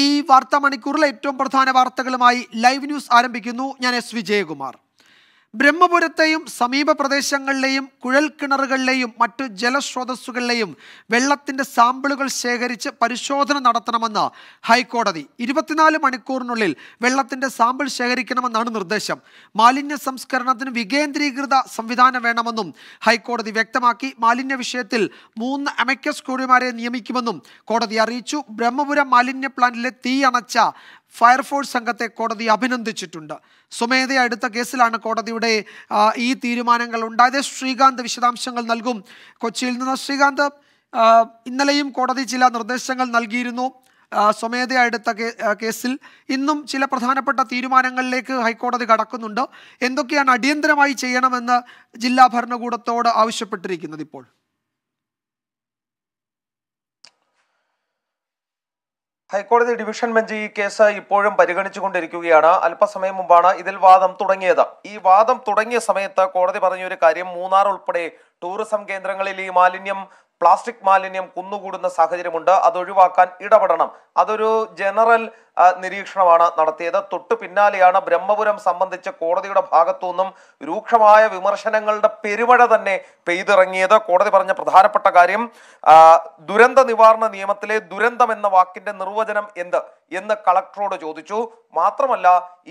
ഈ വാർത്താ മണിക്കൂറിലെ ഏറ്റവും പ്രധാന വാർത്തകളുമായി ലൈവ് ന്യൂസ് ആരംഭിക്കുന്നു ഞാൻ എസ് വിജയകുമാർ ബ്രഹ്മപുരത്തെയും സമീപ പ്രദേശങ്ങളിലെയും കുഴൽക്കിണറുകളിലെയും മറ്റു ജലസ്രോതസ്സുകളിലെയും വെള്ളത്തിൻ്റെ സാമ്പിളുകൾ ശേഖരിച്ച് പരിശോധന നടത്തണമെന്ന് ഹൈക്കോടതി ഇരുപത്തിനാല് മണിക്കൂറിനുള്ളിൽ വെള്ളത്തിൻ്റെ സാമ്പിൾ ശേഖരിക്കണമെന്നാണ് നിർദ്ദേശം മാലിന്യ സംസ്കരണത്തിന് വികേന്ദ്രീകൃത സംവിധാനം വേണമെന്നും ഹൈക്കോടതി വ്യക്തമാക്കി മാലിന്യ വിഷയത്തിൽ മൂന്ന് അമയ്ക്കസ് കൂടിമാരെ നിയമിക്കുമെന്നും കോടതി അറിയിച്ചു ബ്രഹ്മപുരം മാലിന്യ പ്ലാന്റിലെ തീ അണച്ച ഫയർഫോഴ്സ് സംഘത്തെ കോടതി അഭിനന്ദിച്ചിട്ടുണ്ട് സ്വമേധയ എടുത്ത കേസിലാണ് കോടതിയുടെ ഈ തീരുമാനങ്ങൾ ഉണ്ടായത് ശ്രീകാന്ത് വിശദാംശങ്ങൾ നൽകും കൊച്ചിയിൽ നിന്ന് ശ്രീകാന്ത് ഇന്നലെയും കോടതി ചില നിർദ്ദേശങ്ങൾ നൽകിയിരുന്നു സ്വമേധയ എടുത്ത കേസിൽ ഇന്നും ചില പ്രധാനപ്പെട്ട തീരുമാനങ്ങളിലേക്ക് ഹൈക്കോടതി കടക്കുന്നുണ്ട് എന്തൊക്കെയാണ് അടിയന്തരമായി ചെയ്യണമെന്ന് ജില്ലാ ഭരണകൂടത്തോട് ആവശ്യപ്പെട്ടിരിക്കുന്നത് ഇപ്പോൾ ഹൈക്കോടതി ഡിവിഷൻ ബെഞ്ച് ഈ കേസ് ഇപ്പോഴും പരിഗണിച്ചുകൊണ്ടിരിക്കുകയാണ് അല്പസമയം മുമ്പാണ് ഇതിൽ വാദം തുടങ്ങിയത് ഈ വാദം തുടങ്ങിയ സമയത്ത് കോടതി പറഞ്ഞൊരു കാര്യം മൂന്നാർ ഉൾപ്പെടെ ടൂറിസം കേന്ദ്രങ്ങളിൽ ഈ മാലിന്യം പ്ലാസ്റ്റിക് മാലിന്യം കുന്നുകൂടുന്ന സാഹചര്യമുണ്ട് അത് ഒഴിവാക്കാൻ ഇടപെടണം അതൊരു ജനറൽ നിരീക്ഷണമാണ് നടത്തിയത് തൊട്ടു പിന്നാലെയാണ് ബ്രഹ്മപുരം സംബന്ധിച്ച് കോടതിയുടെ ഭാഗത്തുനിന്നും രൂക്ഷമായ വിമർശനങ്ങളുടെ പെരുമഴ തന്നെ പെയ്തിറങ്ങിയത് കോടതി പറഞ്ഞ പ്രധാനപ്പെട്ട കാര്യം ദുരന്ത നിവാരണ നിയമത്തിലെ ദുരന്തം എന്ന വാക്കിന്റെ നിർവചനം എന്ത് എന്ന് കളക്ടറോട് ചോദിച്ചു മാത്രമല്ല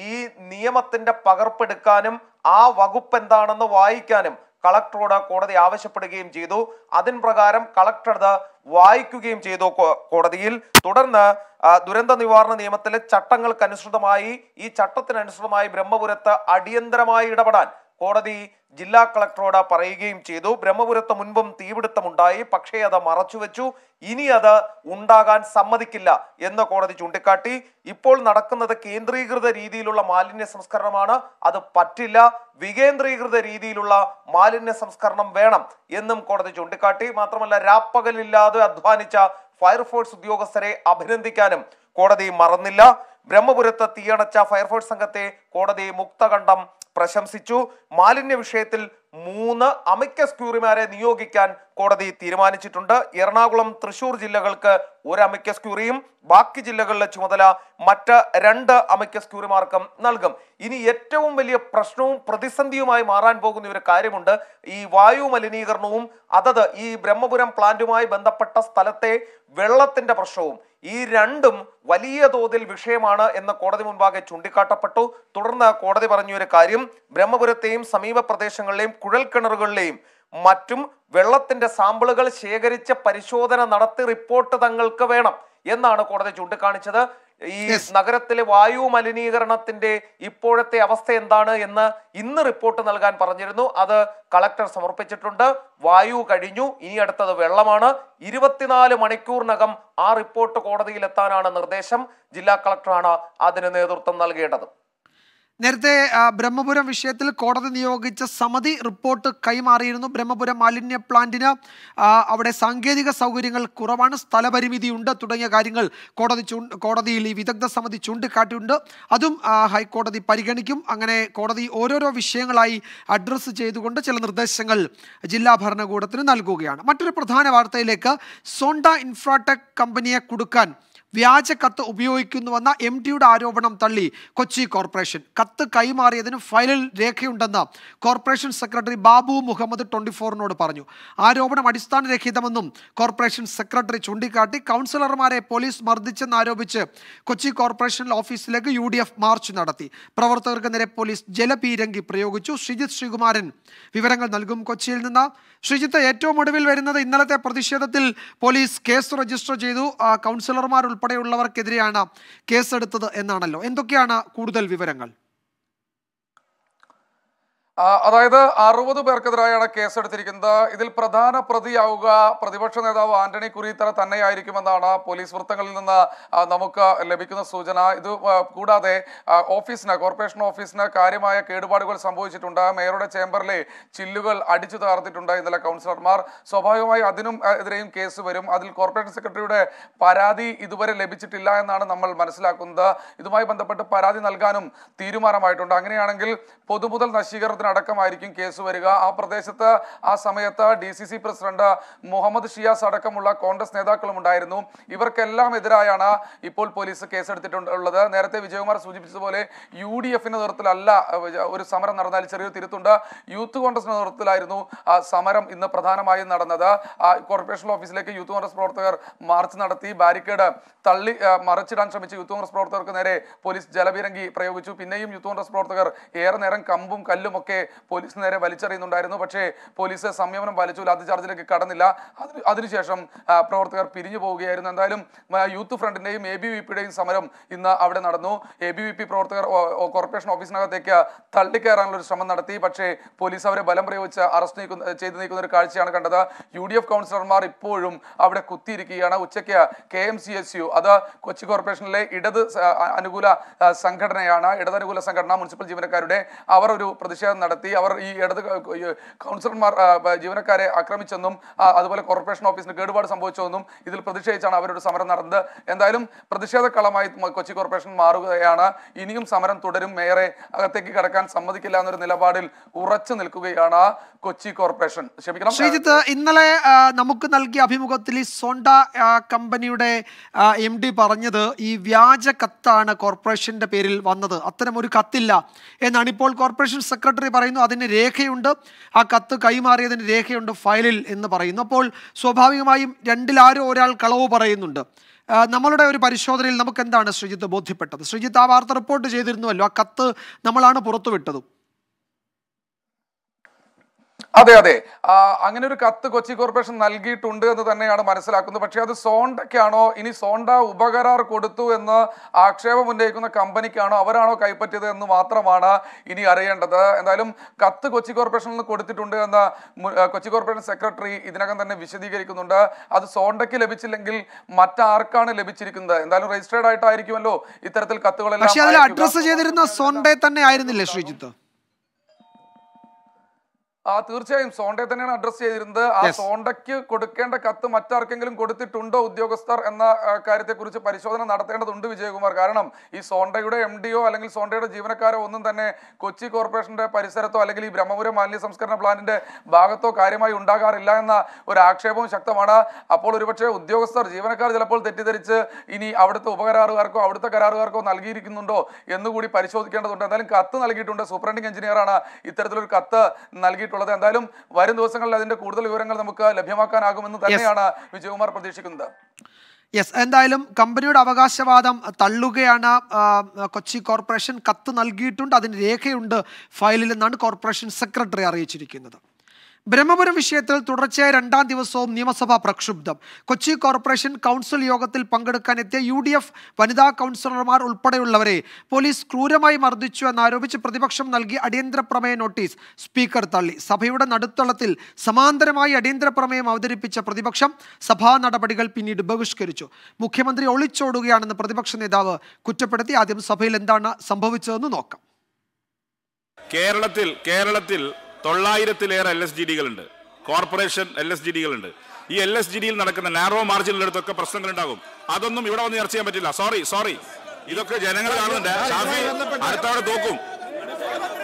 ഈ നിയമത്തിന്റെ പകർപ്പെടുക്കാനും ആ വകുപ്പ് എന്താണെന്ന് വായിക്കാനും കളക്ടറോട് കോടതി ആവശ്യപ്പെടുകയും ചെയ്തു അതിൻ പ്രകാരം കളക്ടർ അത് വായിക്കുകയും ചെയ്തു കോടതിയിൽ തുടർന്ന് ദുരന്ത നിവാരണ നിയമത്തിലെ ചട്ടങ്ങൾക്കനുസൃതമായി ഈ ചട്ടത്തിനനുസൃതമായി ബ്രഹ്മപുരത്ത് അടിയന്തരമായി ഇടപെടാൻ കോടതി ജില്ലാ കളക്ടറോട് പറയുകയും ചെയ്തു ബ്രഹ്മപുരത്ത് മുൻപും തീപിടുത്തമുണ്ടായി പക്ഷേ അത് മറച്ചുവെച്ചു ഇനി അത് ഉണ്ടാകാൻ സമ്മതിക്കില്ല എന്ന് കോടതി ചൂണ്ടിക്കാട്ടി ഇപ്പോൾ നടക്കുന്നത് കേന്ദ്രീകൃത രീതിയിലുള്ള മാലിന്യ സംസ്കരണമാണ് അത് പറ്റില്ല വികേന്ദ്രീകൃത രീതിയിലുള്ള മാലിന്യ സംസ്കരണം വേണം എന്നും കോടതി ചൂണ്ടിക്കാട്ടി മാത്രമല്ല രാപ്പകലില്ലാതെ അധ്വാനിച്ച ഫയർഫോഴ്സ് ഉദ്യോഗസ്ഥരെ അഭിനന്ദിക്കാനും കോടതി മറന്നില്ല ബ്രഹ്മപുരത്ത് തീയണച്ച ഫയർഫോഴ്സ് സംഘത്തെ കോടതി മുക്തകണ്ഠം പ്രശംസിച്ചു മാലിന്യ വിഷയത്തിൽ മൂന്ന് അമിക്കസ് ക്യൂറിമാരെ നിയോഗിക്കാൻ കോടതി തീരുമാനിച്ചിട്ടുണ്ട് എറണാകുളം തൃശൂർ ജില്ലകൾക്ക് ഒരു അമിക്കസ് ക്യൂറിയും ബാക്കി ജില്ലകളിലെ ചുമതല മറ്റ് രണ്ട് അമിക്കസ് ക്യൂറിമാർക്കും നൽകും ഇനി ഏറ്റവും വലിയ പ്രശ്നവും പ്രതിസന്ധിയുമായി മാറാൻ പോകുന്ന ഒരു കാര്യമുണ്ട് ഈ വായു മലിനീകരണവും അതത് ഈ ബ്രഹ്മപുരം പ്ലാന്റുമായി ബന്ധപ്പെട്ട സ്ഥലത്തെ വെള്ളത്തിന്റെ പ്രശ്നവും ഈ രണ്ടും വലിയ തോതിൽ വിഷയമാണ് എന്ന് കോടതി മുൻപാകെ ചൂണ്ടിക്കാട്ടപ്പെട്ടു തുടർന്ന് കോടതി പറഞ്ഞു ഒരു കാര്യം ബ്രഹ്മപുരത്തെയും സമീപ പ്രദേശങ്ങളിലെയും കുഴൽക്കിണറുകളിലെയും മറ്റും വെള്ളത്തിന്റെ സാമ്പിളുകൾ ശേഖരിച്ച പരിശോധന നടത്തി റിപ്പോർട്ട് തങ്ങൾക്ക് വേണം എന്നാണ് കോടതി ചൂണ്ടിക്കാണിച്ചത് ഈ നഗരത്തിലെ വായു മലിനീകരണത്തിന്റെ ഇപ്പോഴത്തെ അവസ്ഥ എന്താണ് എന്ന് ഇന്ന് റിപ്പോർട്ട് നൽകാൻ പറഞ്ഞിരുന്നു അത് കളക്ടർ സമർപ്പിച്ചിട്ടുണ്ട് വായു കഴിഞ്ഞു ഇനി അടുത്തത് വെള്ളമാണ് ഇരുപത്തിനാല് മണിക്കൂറിനകം ആ റിപ്പോർട്ട് കോടതിയിൽ എത്താനാണ് നിർദ്ദേശം ജില്ലാ കളക്ടറാണ് അതിന് നേതൃത്വം നൽകേണ്ടത് നേരത്തെ ബ്രഹ്മപുരം വിഷയത്തിൽ കോടതി നിയോഗിച്ച സമിതി റിപ്പോർട്ട് കൈമാറിയിരുന്നു ബ്രഹ്മപുരം മാലിന്യ പ്ലാന്റിന് അവിടെ സാങ്കേതിക സൗകര്യങ്ങൾ കുറവാണ് സ്ഥലപരിമിതിയുണ്ട് തുടങ്ങിയ കാര്യങ്ങൾ കോടതി കോടതിയിൽ ഈ വിദഗ്ധ സമിതി ചൂണ്ടിക്കാട്ടിയിട്ടുണ്ട് അതും ഹൈക്കോടതി പരിഗണിക്കും അങ്ങനെ കോടതി ഓരോരോ വിഷയങ്ങളായി അഡ്രസ്സ് ചെയ്തുകൊണ്ട് ചില നിർദ്ദേശങ്ങൾ ജില്ലാ ഭരണകൂടത്തിന് നൽകുകയാണ് മറ്റൊരു പ്രധാന വാർത്തയിലേക്ക് സോണ്ട ഇൻഫ്രാടെക് കമ്പനിയെ കൊടുക്കാൻ വ്യാജ കത്ത് ഉപയോഗിക്കുന്നുവെന്ന എം ഡിയുടെ ആരോപണം തള്ളി കൊച്ചി കോർപ്പറേഷൻ കത്ത് കൈമാറിയതിന് ഫയലിൽ രേഖയുണ്ടെന്ന് corporation secretary Babu Muhammad twenty ഫോറിനോട് പറഞ്ഞു ആരോപണം അടിസ്ഥാനരഹിതമെന്നും കോർപ്പറേഷൻ സെക്രട്ടറി ചൂണ്ടിക്കാട്ടി കൗൺസിലർമാരെ പോലീസ് മർദ്ദിച്ചെന്നാരോപിച്ച് കൊച്ചി കോർപ്പറേഷനിൽ ഓഫീസിലേക്ക് യു മാർച്ച് നടത്തി പ്രവർത്തകർക്ക് നേരെ പോലീസ് ജലപീരങ്കി പ്രയോഗിച്ചു ശ്രീജിത്ത് ശ്രീകുമാരൻ വിവരങ്ങൾ നൽകും കൊച്ചിയിൽ നിന്ന് ശ്രീജിത്ത് ഏറ്റവും ഒടുവിൽ വരുന്നത് ഇന്നലത്തെ പ്രതിഷേധത്തിൽ പോലീസ് കേസ് രജിസ്റ്റർ ചെയ്തു കൗൺസിലർമാർ ഉൾപ്പെടെയുള്ളവർക്കെതിരെയാണ് കേസെടുത്തത് എന്നാണല്ലോ എന്തൊക്കെയാണ് കൂടുതൽ വിവരങ്ങൾ അതായത് അറുപത് പേർക്കെതിരായാണ് കേസെടുത്തിരിക്കുന്നത് ഇതിൽ പ്രധാന പ്രതിയാവുക പ്രതിപക്ഷ നേതാവ് ആന്റണി കുരീത്തറ തന്നെയായിരിക്കുമെന്നാണ് പോലീസ് വൃത്തങ്ങളിൽ നിന്ന് നമുക്ക് ലഭിക്കുന്ന സൂചന ഇത് കൂടാതെ ഓഫീസിന് കോർപ്പറേഷൻ ഓഫീസിന് കാര്യമായ കേടുപാടുകൾ സംഭവിച്ചിട്ടുണ്ട് മേയറുടെ ചേംബറിലെ ചില്ലുകൾ അടിച്ചു തകർത്തിട്ടുണ്ട് ഇന്നലെ കൗൺസിലർമാർ സ്വാഭാവികമായി അതിനും എതിരെയും കേസ് വരും അതിൽ കോർപ്പറേഷൻ സെക്രട്ടറിയുടെ പരാതി ഇതുവരെ ലഭിച്ചിട്ടില്ല എന്നാണ് നമ്മൾ മനസ്സിലാക്കുന്നത് ഇതുമായി ബന്ധപ്പെട്ട് പരാതി നൽകാനും തീരുമാനമായിട്ടുണ്ട് അങ്ങനെയാണെങ്കിൽ പൊതുമുതൽ നശീകരണത്തിന് അടക്കമായിരിക്കും കേസ് വരിക ആ പ്രദേശത്ത് ആ സമയത്ത് D C C president Muhammad Shiyas അടക്കമുള്ള കോൺഗ്രസ് നേതാക്കളും ഉണ്ടായിരുന്നു ഇവർക്കെല്ലാം എതിരായാണ് ഇപ്പോൾ പോലീസ് കേസെടുത്തിട്ടുള്ളത് നേരത്തെ വിജയകുമാർ സൂചിപ്പിച്ചതുപോലെ യു ഡി എഫിന്റെ നേതൃത്വത്തിലല്ല ഒരു സമരം നടന്നാൽ ചെറിയൊരു തിരുത്തുണ്ട് യൂത്ത് കോൺഗ്രസിന്റെ നേതൃത്വത്തിലായിരുന്നു സമരം ഇന്ന് പ്രധാനമായും നടന്നത് കോർപ്പറേഷൻ ഓഫീസിലേക്ക് യൂത്ത് കോൺഗ്രസ് പ്രവർത്തകർ മാർച്ച് നടത്തി ബാരിക്കേഡ് തള്ളി മറിച്ചിടാൻ ശ്രമിച്ച യൂത്ത് കോൺഗ്രസ് പ്രവർത്തകർക്ക് നേരെ പോലീസ് ജലബിരങ്കി പ്രയോഗിച്ചു പിന്നെയും യൂത്ത് കോൺഗ്രസ് പ്രവർത്തകർ ഏറെ നേരം കമ്പും കല്ലും ഒക്കെ ഒക്കെ പോലീസ് നേരെ വലിച്ചെറിയുന്നുണ്ടായിരുന്നു പക്ഷേ പോലീസ് സംയമനം വലിച്ചു ലാത്തി ചാർജിലേക്ക് കടന്നില്ല അതിന് അതിനുശേഷം പ്രവർത്തകർ പിരിഞ്ഞു പോവുകയായിരുന്നു എന്തായാലും യൂത്ത് ഫ്രണ്ടിന്റെയും എ ബി വി പിയുടെയും സമരം ഇന്ന് അവിടെ നടന്നു എ ബി വി പി പ്രവർത്തകർ കോർപ്പറേഷൻ ഓഫീസിനകത്തേക്ക് തള്ളിക്കയറാനുള്ള ഒരു ശ്രമം നടത്തി പക്ഷേ പോലീസ് അവരെ ബലം പ്രയോഗിച്ച് അറസ്റ്റ് നീക്കുന്ന ചെയ്തു നീക്കുന്ന ഒരു കാഴ്ചയാണ് കണ്ടത് യു ഡി എഫ് കൗൺസിലർമാർ ഇപ്പോഴും അവിടെ കുത്തിയിരിക്കുകയാണ് ഉച്ചയ്ക്ക് K M C S U അത് കൊച്ചി കോർപ്പറേഷനിലെ ഇടത് അനുകൂല സംഘടനയാണ് ഇടതനുകൂല സംഘടന മുനിസിപ്പൽ ജീവനക്കാരുടെ അവർ ഒരു പ്രതിഷേധം നടത്തി അവർ ഈ ഇടത് കൗൺസിലർമാർ ജീവനക്കാരെ ആക്രമിച്ചെന്നും അതുപോലെ കോർപ്പറേഷൻ ഓഫീസിന് കേടുപാട് സംഭവിച്ചെന്നും ഇതിൽ പ്രതിഷേധിച്ചാണ് അവരുടെ സമരം നടന്നത് എന്തായാലും പ്രതിഷേധ കളമായി കൊച്ചി കോർപ്പറേഷൻ മാറുകയാണ് ഇനിയും സമരം തുടരും മേയറെ അകത്തേക്ക് കടക്കാൻ സമ്മതിക്കില്ല എന്നൊരു നിലപാടിൽ ഉറച്ചു നിൽക്കുകയാണ് കൊച്ചി കോർപ്പറേഷൻ ക്ഷമിക്കണം ശ്രീജിത്ത് ഇന്നലെ നമുക്ക് നൽകിയ അഭിമുഖത്തിൽ സോണ്ട കമ്പനിയുടെ എം ഡി പറഞ്ഞത് ഈ വ്യാജ കത്താണ് കോർപ്പറേഷന്റെ പേരിൽ വന്നത് അത്തരം ഒരു കത്തില്ല എന്നാണ് ഇപ്പോൾ കോർപ്പറേഷൻ സെക്രട്ടറി പറയുന്നു അതിന് രേഖയുണ്ട് ആ കത്ത് കൈമാറിയതിന് രേഖയുണ്ട് ഫയലിൽ എന്ന് പറയുന്നു അപ്പോൾ സ്വാഭാവികമായും രണ്ടിലാരോ ഒരാൾ കളവ് പറയുന്നുണ്ട് നമ്മളുടെ ഒരു പരിശോധനയിൽ നമുക്ക് എന്താണ് ശ്രീജിത്ത് ബോധ്യപ്പെട്ടത് ശ്രീജിത്ത് ആ വാർത്ത റിപ്പോർട്ട് ചെയ്തിരുന്നുവല്ലോ ആ കത്ത് നമ്മളാണ് പുറത്തുവിട്ടതും അതെ അതെ അങ്ങനെ ഒരു കത്ത് കൊച്ചി കോർപ്പറേഷൻ നൽകിയിട്ടുണ്ട് എന്ന് തന്നെയാണ് മനസ്സിലാക്കുന്നത് പക്ഷേ അത് സോണ്ടയ്ക്കാണോ ഇനി സോണ്ട ഉപകരാർ കൊടുത്തു എന്ന് ആക്ഷേപം ഉന്നയിക്കുന്ന കമ്പനിക്കാണോ അവരാണോ കൈപ്പറ്റിയത് എന്ന് മാത്രമാണ് ഇനി അറിയേണ്ടത് എന്തായാലും കത്ത് കൊച്ചി കോർപ്പറേഷനിൽ നിന്ന് കൊടുത്തിട്ടുണ്ട് എന്ന് കൊച്ചി കോർപ്പറേഷൻ സെക്രട്ടറി ഇതിനകം തന്നെ വിശദീകരിക്കുന്നുണ്ട് അത് സോണ്ടയ്ക്ക് ലഭിച്ചില്ലെങ്കിൽ മറ്റാർക്കാണ് ലഭിച്ചിരിക്കുന്നത് എന്തായാലും രജിസ്റ്റേർഡ് ആയിട്ടായിരിക്കുമല്ലോ ഇത്തരത്തിൽ കത്തുകളെല്ലാം അഡ്രസ് ചെയ്തിരുന്ന സോണ്ടയെ തന്നെ ആയിരുന്നില്ലേ ശ്രീജിത്ത് ആ തീർച്ചയായും സോണ്ടയെ തന്നെയാണ് അഡ്രസ് ചെയ്തിരുന്നത് ആ സോണ്ടയ്ക്ക് കൊടുക്കേണ്ട കത്ത് മറ്റാർക്കെങ്കിലും കൊടുത്തിട്ടുണ്ടോ ഉദ്യോഗസ്ഥർ എന്ന കാര്യത്തെക്കുറിച്ച് പരിശോധന നടത്തേണ്ടതുണ്ട് വിജയകുമാർ കാരണം ഈ സോണ്ടയുടെ എം അല്ലെങ്കിൽ സോണ്ടയുടെ ജീവനക്കാരോ ഒന്നും തന്നെ കൊച്ചി കോർപ്പറേഷന്റെ പരിസരത്തോ അല്ലെങ്കിൽ ഈ ബ്രഹ്മപുരം മാലിന്യ സംസ്കരണ പ്ലാന്റിന്റെ ഭാഗത്തോ കാര്യമായി ഉണ്ടാകാറില്ല എന്ന ഒരു ആക്ഷേപവും ശക്തമാണ് അപ്പോൾ ഒരുപക്ഷെ ഉദ്യോഗസ്ഥർ ജീവനക്കാർ ചിലപ്പോൾ തെറ്റിദ്ധരിച്ച് ഇനി അവിടുത്തെ ഉപകരാറുകാർക്കോ അവിടുത്തെ കരാറുകാർക്കോ നൽകിയിരിക്കുന്നുണ്ടോ എന്നുകൂടി പരിശോധിക്കേണ്ടതുണ്ട് എന്തായാലും കത്ത് നൽകിയിട്ടുണ്ട് സൂപ്രണ്ടിംഗ് എഞ്ചിനീയറാണ് ഇത്തരത്തിലൊരു കത്ത് നൽകി നൽകിയിട്ടുള്ളത് എന്തായാലും വരും ദിവസങ്ങളിൽ അതിന്റെ കൂടുതൽ വിവരങ്ങൾ നമുക്ക് ലഭ്യമാക്കാനാകുമെന്ന് തന്നെയാണ് വിജയകുമാർ പ്രതീക്ഷിക്കുന്നത് യെസ് എന്തായാലും കമ്പനിയുടെ അവകാശവാദം തള്ളുകയാണ് കൊച്ചി കോർപ്പറേഷൻ കത്ത് നൽകിയിട്ടുണ്ട് അതിന് രേഖയുണ്ട് ഫയലിൽ എന്നാണ് കോർപ്പറേഷൻ സെക്രട്ടറി അറിയിച്ചിരിക്കുന്നത് ബ്രഹ്മപുരം വിഷയത്തിൽ തുടർച്ചയായ രണ്ടാം ദിവസവും നിയമസഭ പ്രക്ഷുബ്ധം കൊച്ചി കോർപ്പറേഷൻ കൗൺസിൽ യോഗത്തിൽ എത്തിയ യു ഡി എഫ് വനിതാ കൗൺസിലർമാർ ഉൾപ്പെടെയുള്ളവരെ പോലീസ് ക്രൂരമായി മർദ്ദിച്ചു എന്നാരോപിച്ച് പ്രതിപക്ഷം നൽകി അടിയന്തര പ്രമേയ നോട്ടീസ് സ്പീക്കർ തള്ളി സഭയുടെ നടുത്തളത്തിൽ സമാന്തരമായി അടിയന്തര പ്രമേയം അവതരിപ്പിച്ച പ്രതിപക്ഷം സഭാ നടപടികൾ പിന്നീട് ബഹിഷ്കരിച്ചു മുഖ്യമന്ത്രി ഒളിച്ചോടുകയാണെന്ന് പ്രതിപക്ഷ നേതാവ് കുറ്റപ്പെടുത്തി ആദ്യം സഭയിൽ എന്താണ് സംഭവിച്ചതെന്ന് നോക്കാം കേരളത്തിൽ കേരളത്തിൽ തൊള്ളായിരത്തിലേറെ എൽ എസ് ജി ഡികളുണ്ട് കോർപ്പറേഷൻ എൽ എസ് ജി ഡികളുണ്ട് ഈ എൽ എസ് ജി ഡിയിൽ നടക്കുന്ന നാരോ മാർജിനിലെടുത്തൊക്കെ ഉണ്ടാകും അതൊന്നും ഇവിടെ വന്ന് ചർച്ച ചെയ്യാൻ പറ്റില്ല സോറി സോറി ഇതൊക്കെ ജനങ്ങൾ കാണുന്നുണ്ട് ഷാഫി അവിടെ തോക്കും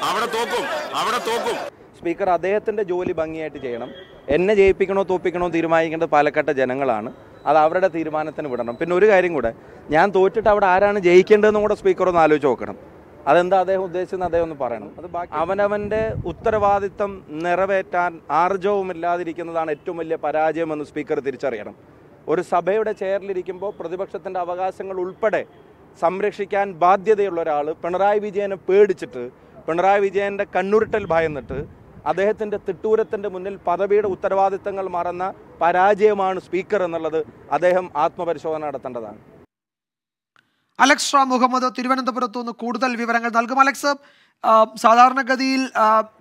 അവിടെ തോക്കും അവിടെ തോക്കും സ്പീക്കർ അദ്ദേഹത്തിന്റെ ജോലി ഭംഗിയായിട്ട് ചെയ്യണം എന്നെ ജയിപ്പിക്കണോ തോപ്പിക്കണോ തീരുമാനിക്കേണ്ടത് പാലക്കാട്ടെ ജനങ്ങളാണ് അത് അവരുടെ തീരുമാനത്തിന് വിടണം പിന്നെ ഒരു കാര്യം കൂടെ ഞാൻ തോറ്റിട്ട് അവിടെ ആരാണ് ജയിക്കേണ്ടതെന്നും കൂടെ സ്പീക്കർ ഒന്ന് ആലോചിച്ച് നോക്കണം അതെന്താ അദ്ദേഹം ഉദ്ദേശിച്ചെന്ന് അദ്ദേഹം ഒന്ന് പറയണം അവനവന്റെ ഉത്തരവാദിത്തം നിറവേറ്റാൻ ഇല്ലാതിരിക്കുന്നതാണ് ഏറ്റവും വലിയ പരാജയമെന്ന് സ്പീക്കർ തിരിച്ചറിയണം ഒരു സഭയുടെ ചെയറിലിരിക്കുമ്പോൾ പ്രതിപക്ഷത്തിന്റെ അവകാശങ്ങൾ ഉൾപ്പെടെ സംരക്ഷിക്കാൻ ബാധ്യതയുള്ള ഒരാൾ പിണറായി വിജയനെ പേടിച്ചിട്ട് പിണറായി വിജയന്റെ കണ്ണുരുട്ടൽ ഭയന്നിട്ട് അദ്ദേഹത്തിന്റെ തിട്ടൂരത്തിന്റെ മുന്നിൽ പദവിയുടെ ഉത്തരവാദിത്തങ്ങൾ മറന്ന പരാജയമാണ് സ്പീക്കർ എന്നുള്ളത് അദ്ദേഹം ആത്മപരിശോധന നടത്തേണ്ടതാണ് അലക്സ് ഷാ മുഹമ്മദ് തിരുവനന്തപുരത്തു നിന്ന് കൂടുതൽ വിവരങ്ങൾ നൽകും അലക്സ് സാധാരണഗതിയിൽ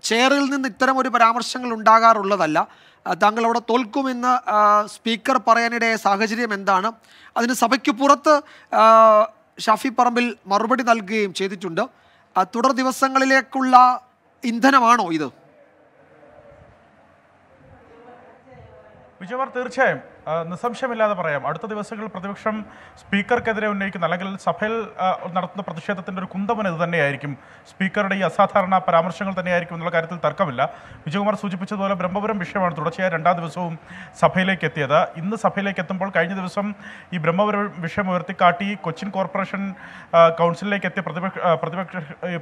ചെയറിൽ നിന്ന് ഇത്തരം ഒരു പരാമർശങ്ങൾ ഉണ്ടാകാറുള്ളതല്ല താങ്കൾ അവിടെ തോൽക്കുമെന്ന് സ്പീക്കർ പറയാനിടയ സാഹചര്യം എന്താണ് അതിന് സഭയ്ക്ക് പുറത്ത് ഷാഫി പറമ്പിൽ മറുപടി നൽകുകയും ചെയ്തിട്ടുണ്ട് തുടർ ദിവസങ്ങളിലേക്കുള്ള ഇന്ധനമാണോ ഇത് വിജയവർ തീർച്ചയായും നിസ്സംശയമില്ലാതെ പറയാം അടുത്ത ദിവസങ്ങളിൽ പ്രതിപക്ഷം സ്പീക്കർക്കെതിരെ ഉന്നയിക്കുന്ന അല്ലെങ്കിൽ സഭയിൽ നടത്തുന്ന പ്രതിഷേധത്തിൻ്റെ ഒരു കുന്തമൻ ഇത് തന്നെയായിരിക്കും സ്പീക്കറുടെ ഈ അസാധാരണ പരാമർശങ്ങൾ തന്നെയായിരിക്കും എന്നുള്ള കാര്യത്തിൽ തർക്കമില്ല വിജയകുമാർ സൂചിപ്പിച്ചതുപോലെ ബ്രഹ്മപുരം വിഷയമാണ് തുടർച്ചയായ രണ്ടാം ദിവസവും സഭയിലേക്ക് എത്തിയത് ഇന്ന് സഭയിലേക്ക് എത്തുമ്പോൾ കഴിഞ്ഞ ദിവസം ഈ ബ്രഹ്മപുരം വിഷയം ഉയർത്തിക്കാട്ടി കൊച്ചിൻ കോർപ്പറേഷൻ കൗൺസിലിലേക്ക് എത്തിയ പ്രതിപക്ഷ പ്രതിപക്ഷ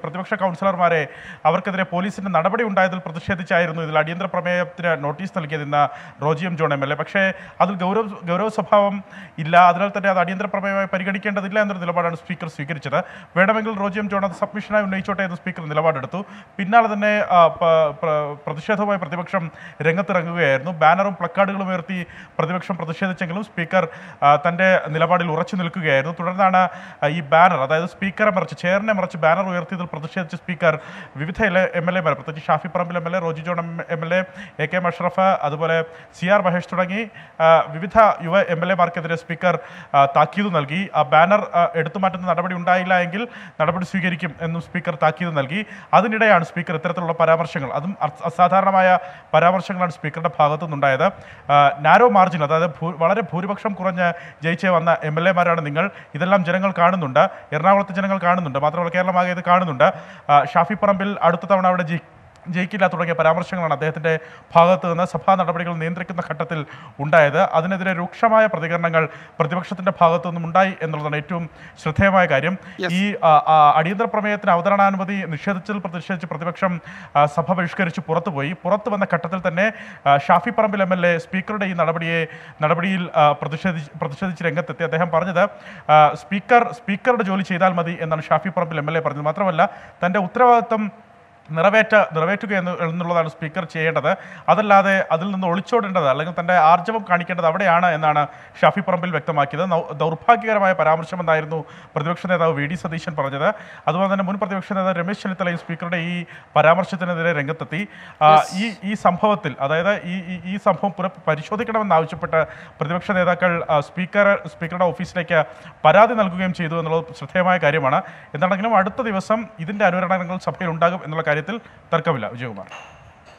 പ്രതിപക്ഷ കൗൺസിലർമാരെ അവർക്കെതിരെ പോലീസിൻ്റെ നടപടി ഉണ്ടായതിൽ പ്രതിഷേധിച്ചായിരുന്നു ഇതിൽ അടിയന്തര പ്രമേയത്തിന് നോട്ടീസ് നൽകിയതെന്ന Roji M John M L A പക്ഷേ അതിൽ ഗൗരവ ഗൗരവ സ്വഭാവം ഇല്ല അതിനാൽ തന്നെ അത് അടിയന്തര പ്രമേയമായി പരിഗണിക്കേണ്ടതില്ല എന്നൊരു നിലപാടാണ് സ്പീക്കർ സ്വീകരിച്ചത് വേണമെങ്കിൽ റോജിയം ജോൺ അത് സബ്മിഷനായി ഉന്നയിച്ചോട്ടെ എന്ന് സ്പീക്കർ നിലപാടെടുത്തു പിന്നാലെ തന്നെ പ്രതിഷേധവുമായി പ്രതിപക്ഷം രംഗത്തിറങ്ങുകയായിരുന്നു ബാനറും പ്ലക്കാർഡുകളും ഉയർത്തി പ്രതിപക്ഷം പ്രതിഷേധിച്ചെങ്കിലും സ്പീക്കർ തൻ്റെ നിലപാടിൽ ഉറച്ചു നിൽക്കുകയായിരുന്നു തുടർന്നാണ് ഈ ബാനർ അതായത് സ്പീക്കറെ മറിച്ച് ചെയറിനെ മറിച്ച് ബാനർ ഉയർത്തിയതിൽ പ്രതിഷേധിച്ച് സ്പീക്കർ വിവിധ എം എൽ എമാർ പ്രത്യേകിച്ച് Shafi Parambil M L A Roji John M L A A K Musharaf അതുപോലെ സി ആർ മഹേഷ് തുടങ്ങി വിവിധ യുവ എം എൽ എമാർക്കെതിരെ സ്പീക്കർ താക്കീത് നൽകി ബാനർ എടുത്തു മാറ്റുന്ന നടപടി ഉണ്ടായില്ല എങ്കിൽ നടപടി സ്വീകരിക്കും എന്നും സ്പീക്കർ താക്കീത് നൽകി അതിനിടെയാണ് സ്പീക്കർ ഇത്തരത്തിലുള്ള പരാമർശങ്ങൾ അതും അസാധാരണമായ പരാമർശങ്ങളാണ് സ്പീക്കറുടെ ഭാഗത്തു നിന്നുണ്ടായത് നാരോ മാർജിൻ അതായത് വളരെ ഭൂരിപക്ഷം കുറഞ്ഞ് ജയിച്ച് വന്ന എം എൽ എമാരാണ് നിങ്ങൾ ഇതെല്ലാം ജനങ്ങൾ കാണുന്നുണ്ട് എറണാകുളത്ത് ജനങ്ങൾ കാണുന്നുണ്ട് മാത്രമല്ല കേരളമാകെ ഇത് കാണുന്നുണ്ട് ഷാഫി പറമ്പിൽ അടുത്ത തവണ അവിടെ ജി ജയിക്കില്ല തുടങ്ങിയ പരാമർശങ്ങളാണ് അദ്ദേഹത്തിൻ്റെ ഭാഗത്ത് നിന്ന് സഭാ നടപടികൾ നിയന്ത്രിക്കുന്ന ഘട്ടത്തിൽ ഉണ്ടായത് അതിനെതിരെ രൂക്ഷമായ പ്രതികരണങ്ങൾ പ്രതിപക്ഷത്തിൻ്റെ ഭാഗത്തു നിന്നും ഉണ്ടായി എന്നുള്ളതാണ് ഏറ്റവും ശ്രദ്ധേയമായ കാര്യം ഈ അടിയന്തര പ്രമേയത്തിന് അവതരണാനുമതി നിഷേധിച്ചതിൽ പ്രതിഷേധിച്ച് പ്രതിപക്ഷം സഭ ബഹിഷ്കരിച്ച് പുറത്തുപോയി പുറത്തു വന്ന ഘട്ടത്തിൽ തന്നെ Shafi Parambil M L A സ്പീക്കറുടെ ഈ നടപടിയെ നടപടിയിൽ പ്രതിഷേധി പ്രതിഷേധിച്ച് രംഗത്തെത്തി അദ്ദേഹം പറഞ്ഞത് സ്പീക്കർ സ്പീക്കറുടെ ജോലി ചെയ്താൽ മതി എന്നാണ് Shafi Parambil M L A പറഞ്ഞത് മാത്രമല്ല തൻ്റെ ഉത്തരവാദിത്വം നിറവേറ്റ നിറവേറ്റുക എന്ന് എന്നുള്ളതാണ് സ്പീക്കർ ചെയ്യേണ്ടത് അതല്ലാതെ അതിൽ നിന്ന് ഒളിച്ചോടേണ്ടത് അല്ലെങ്കിൽ തൻ്റെ ആർജവം കാണിക്കേണ്ടത് അവിടെയാണ് എന്നാണ് ഷാഫി പറമ്പിൽ വ്യക്തമാക്കിയത് ദൗർഭാഗ്യകരമായ പരാമർശം എന്നായിരുന്നു പ്രതിപക്ഷ നേതാവ് വി ഡി സതീശൻ പറഞ്ഞത് അതുപോലെ തന്നെ മുൻ പ്രതിപക്ഷ നേതാവ് രമേശ് ചെന്നിത്തലയും സ്പീക്കറുടെ ഈ പരാമർശത്തിനെതിരെ രംഗത്തെത്തി ഈ ഈ സംഭവത്തിൽ അതായത് ഈ ഈ സംഭവം പുന പരിശോധിക്കണമെന്നാവശ്യപ്പെട്ട് പ്രതിപക്ഷ നേതാക്കൾ സ്പീക്കർ സ്പീക്കറുടെ ഓഫീസിലേക്ക് പരാതി നൽകുകയും ചെയ്തു എന്നുള്ളത് ശ്രദ്ധേയമായ കാര്യമാണ് എന്താണെങ്കിലും അടുത്ത ദിവസം ഇതിൻ്റെ അനുരണങ്ങൾ സഭയിൽ ഉണ്ടാകും എന്നുള്ള കാര്യം കാര്യത്തിൽ തർക്കമില്ല വിജയകുമാർ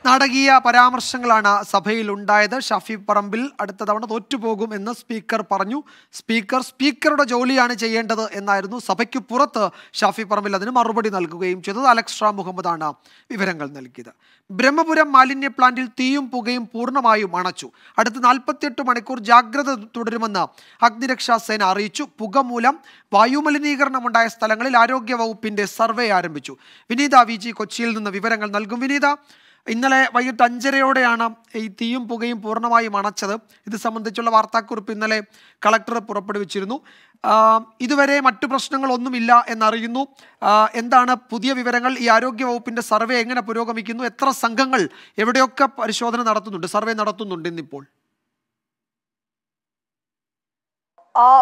നാടകീയ പരാമർശങ്ങളാണ് സഭയിൽ ഉണ്ടായത് ഷാഫി പറമ്പിൽ അടുത്ത തവണ തോറ്റുപോകും എന്ന് സ്പീക്കർ പറഞ്ഞു സ്പീക്കർ സ്പീക്കറുടെ ജോലിയാണ് ചെയ്യേണ്ടത് എന്നായിരുന്നു സഭയ്ക്ക് പുറത്ത് ഷാഫി പറമ്പിൽ അതിന് മറുപടി നൽകുകയും ചെയ്തത് അലക്സ്ട്ര മുഹമ്മദാണ് വിവരങ്ങൾ നൽകിയത് ബ്രഹ്മപുരം മാലിന്യ പ്ലാന്റിൽ തീയും പുകയും പൂർണ്ണമായും അണച്ചു അടുത്ത നാൽപ്പത്തിയെട്ട് മണിക്കൂർ ജാഗ്രത തുടരുമെന്ന് അഗ്നിരക്ഷാ സേന അറിയിച്ചു പുക മൂലം ഉണ്ടായ സ്ഥലങ്ങളിൽ ആരോഗ്യ വകുപ്പിന്റെ സർവേ ആരംഭിച്ചു വിനീത വി കൊച്ചിയിൽ നിന്ന് വിവരങ്ങൾ നൽകും വിനീത ഇന്നലെ വൈകിട്ട് അഞ്ചരയോടെയാണ് ഈ തീയും പുകയും പൂർണ്ണമായും അണച്ചത് ഇത് സംബന്ധിച്ചുള്ള വാർത്താക്കുറിപ്പ് ഇന്നലെ കളക്ടർ പുറപ്പെടുവിച്ചിരുന്നു ഇതുവരെ മറ്റു പ്രശ്നങ്ങളൊന്നുമില്ല എന്നറിയുന്നു എന്താണ് പുതിയ വിവരങ്ങൾ ഈ ആരോഗ്യ വകുപ്പിൻ്റെ സർവേ എങ്ങനെ പുരോഗമിക്കുന്നു എത്ര സംഘങ്ങൾ എവിടെയൊക്കെ പരിശോധന നടത്തുന്നുണ്ട് സർവേ നടത്തുന്നുണ്ട് ഇന്നിപ്പോൾ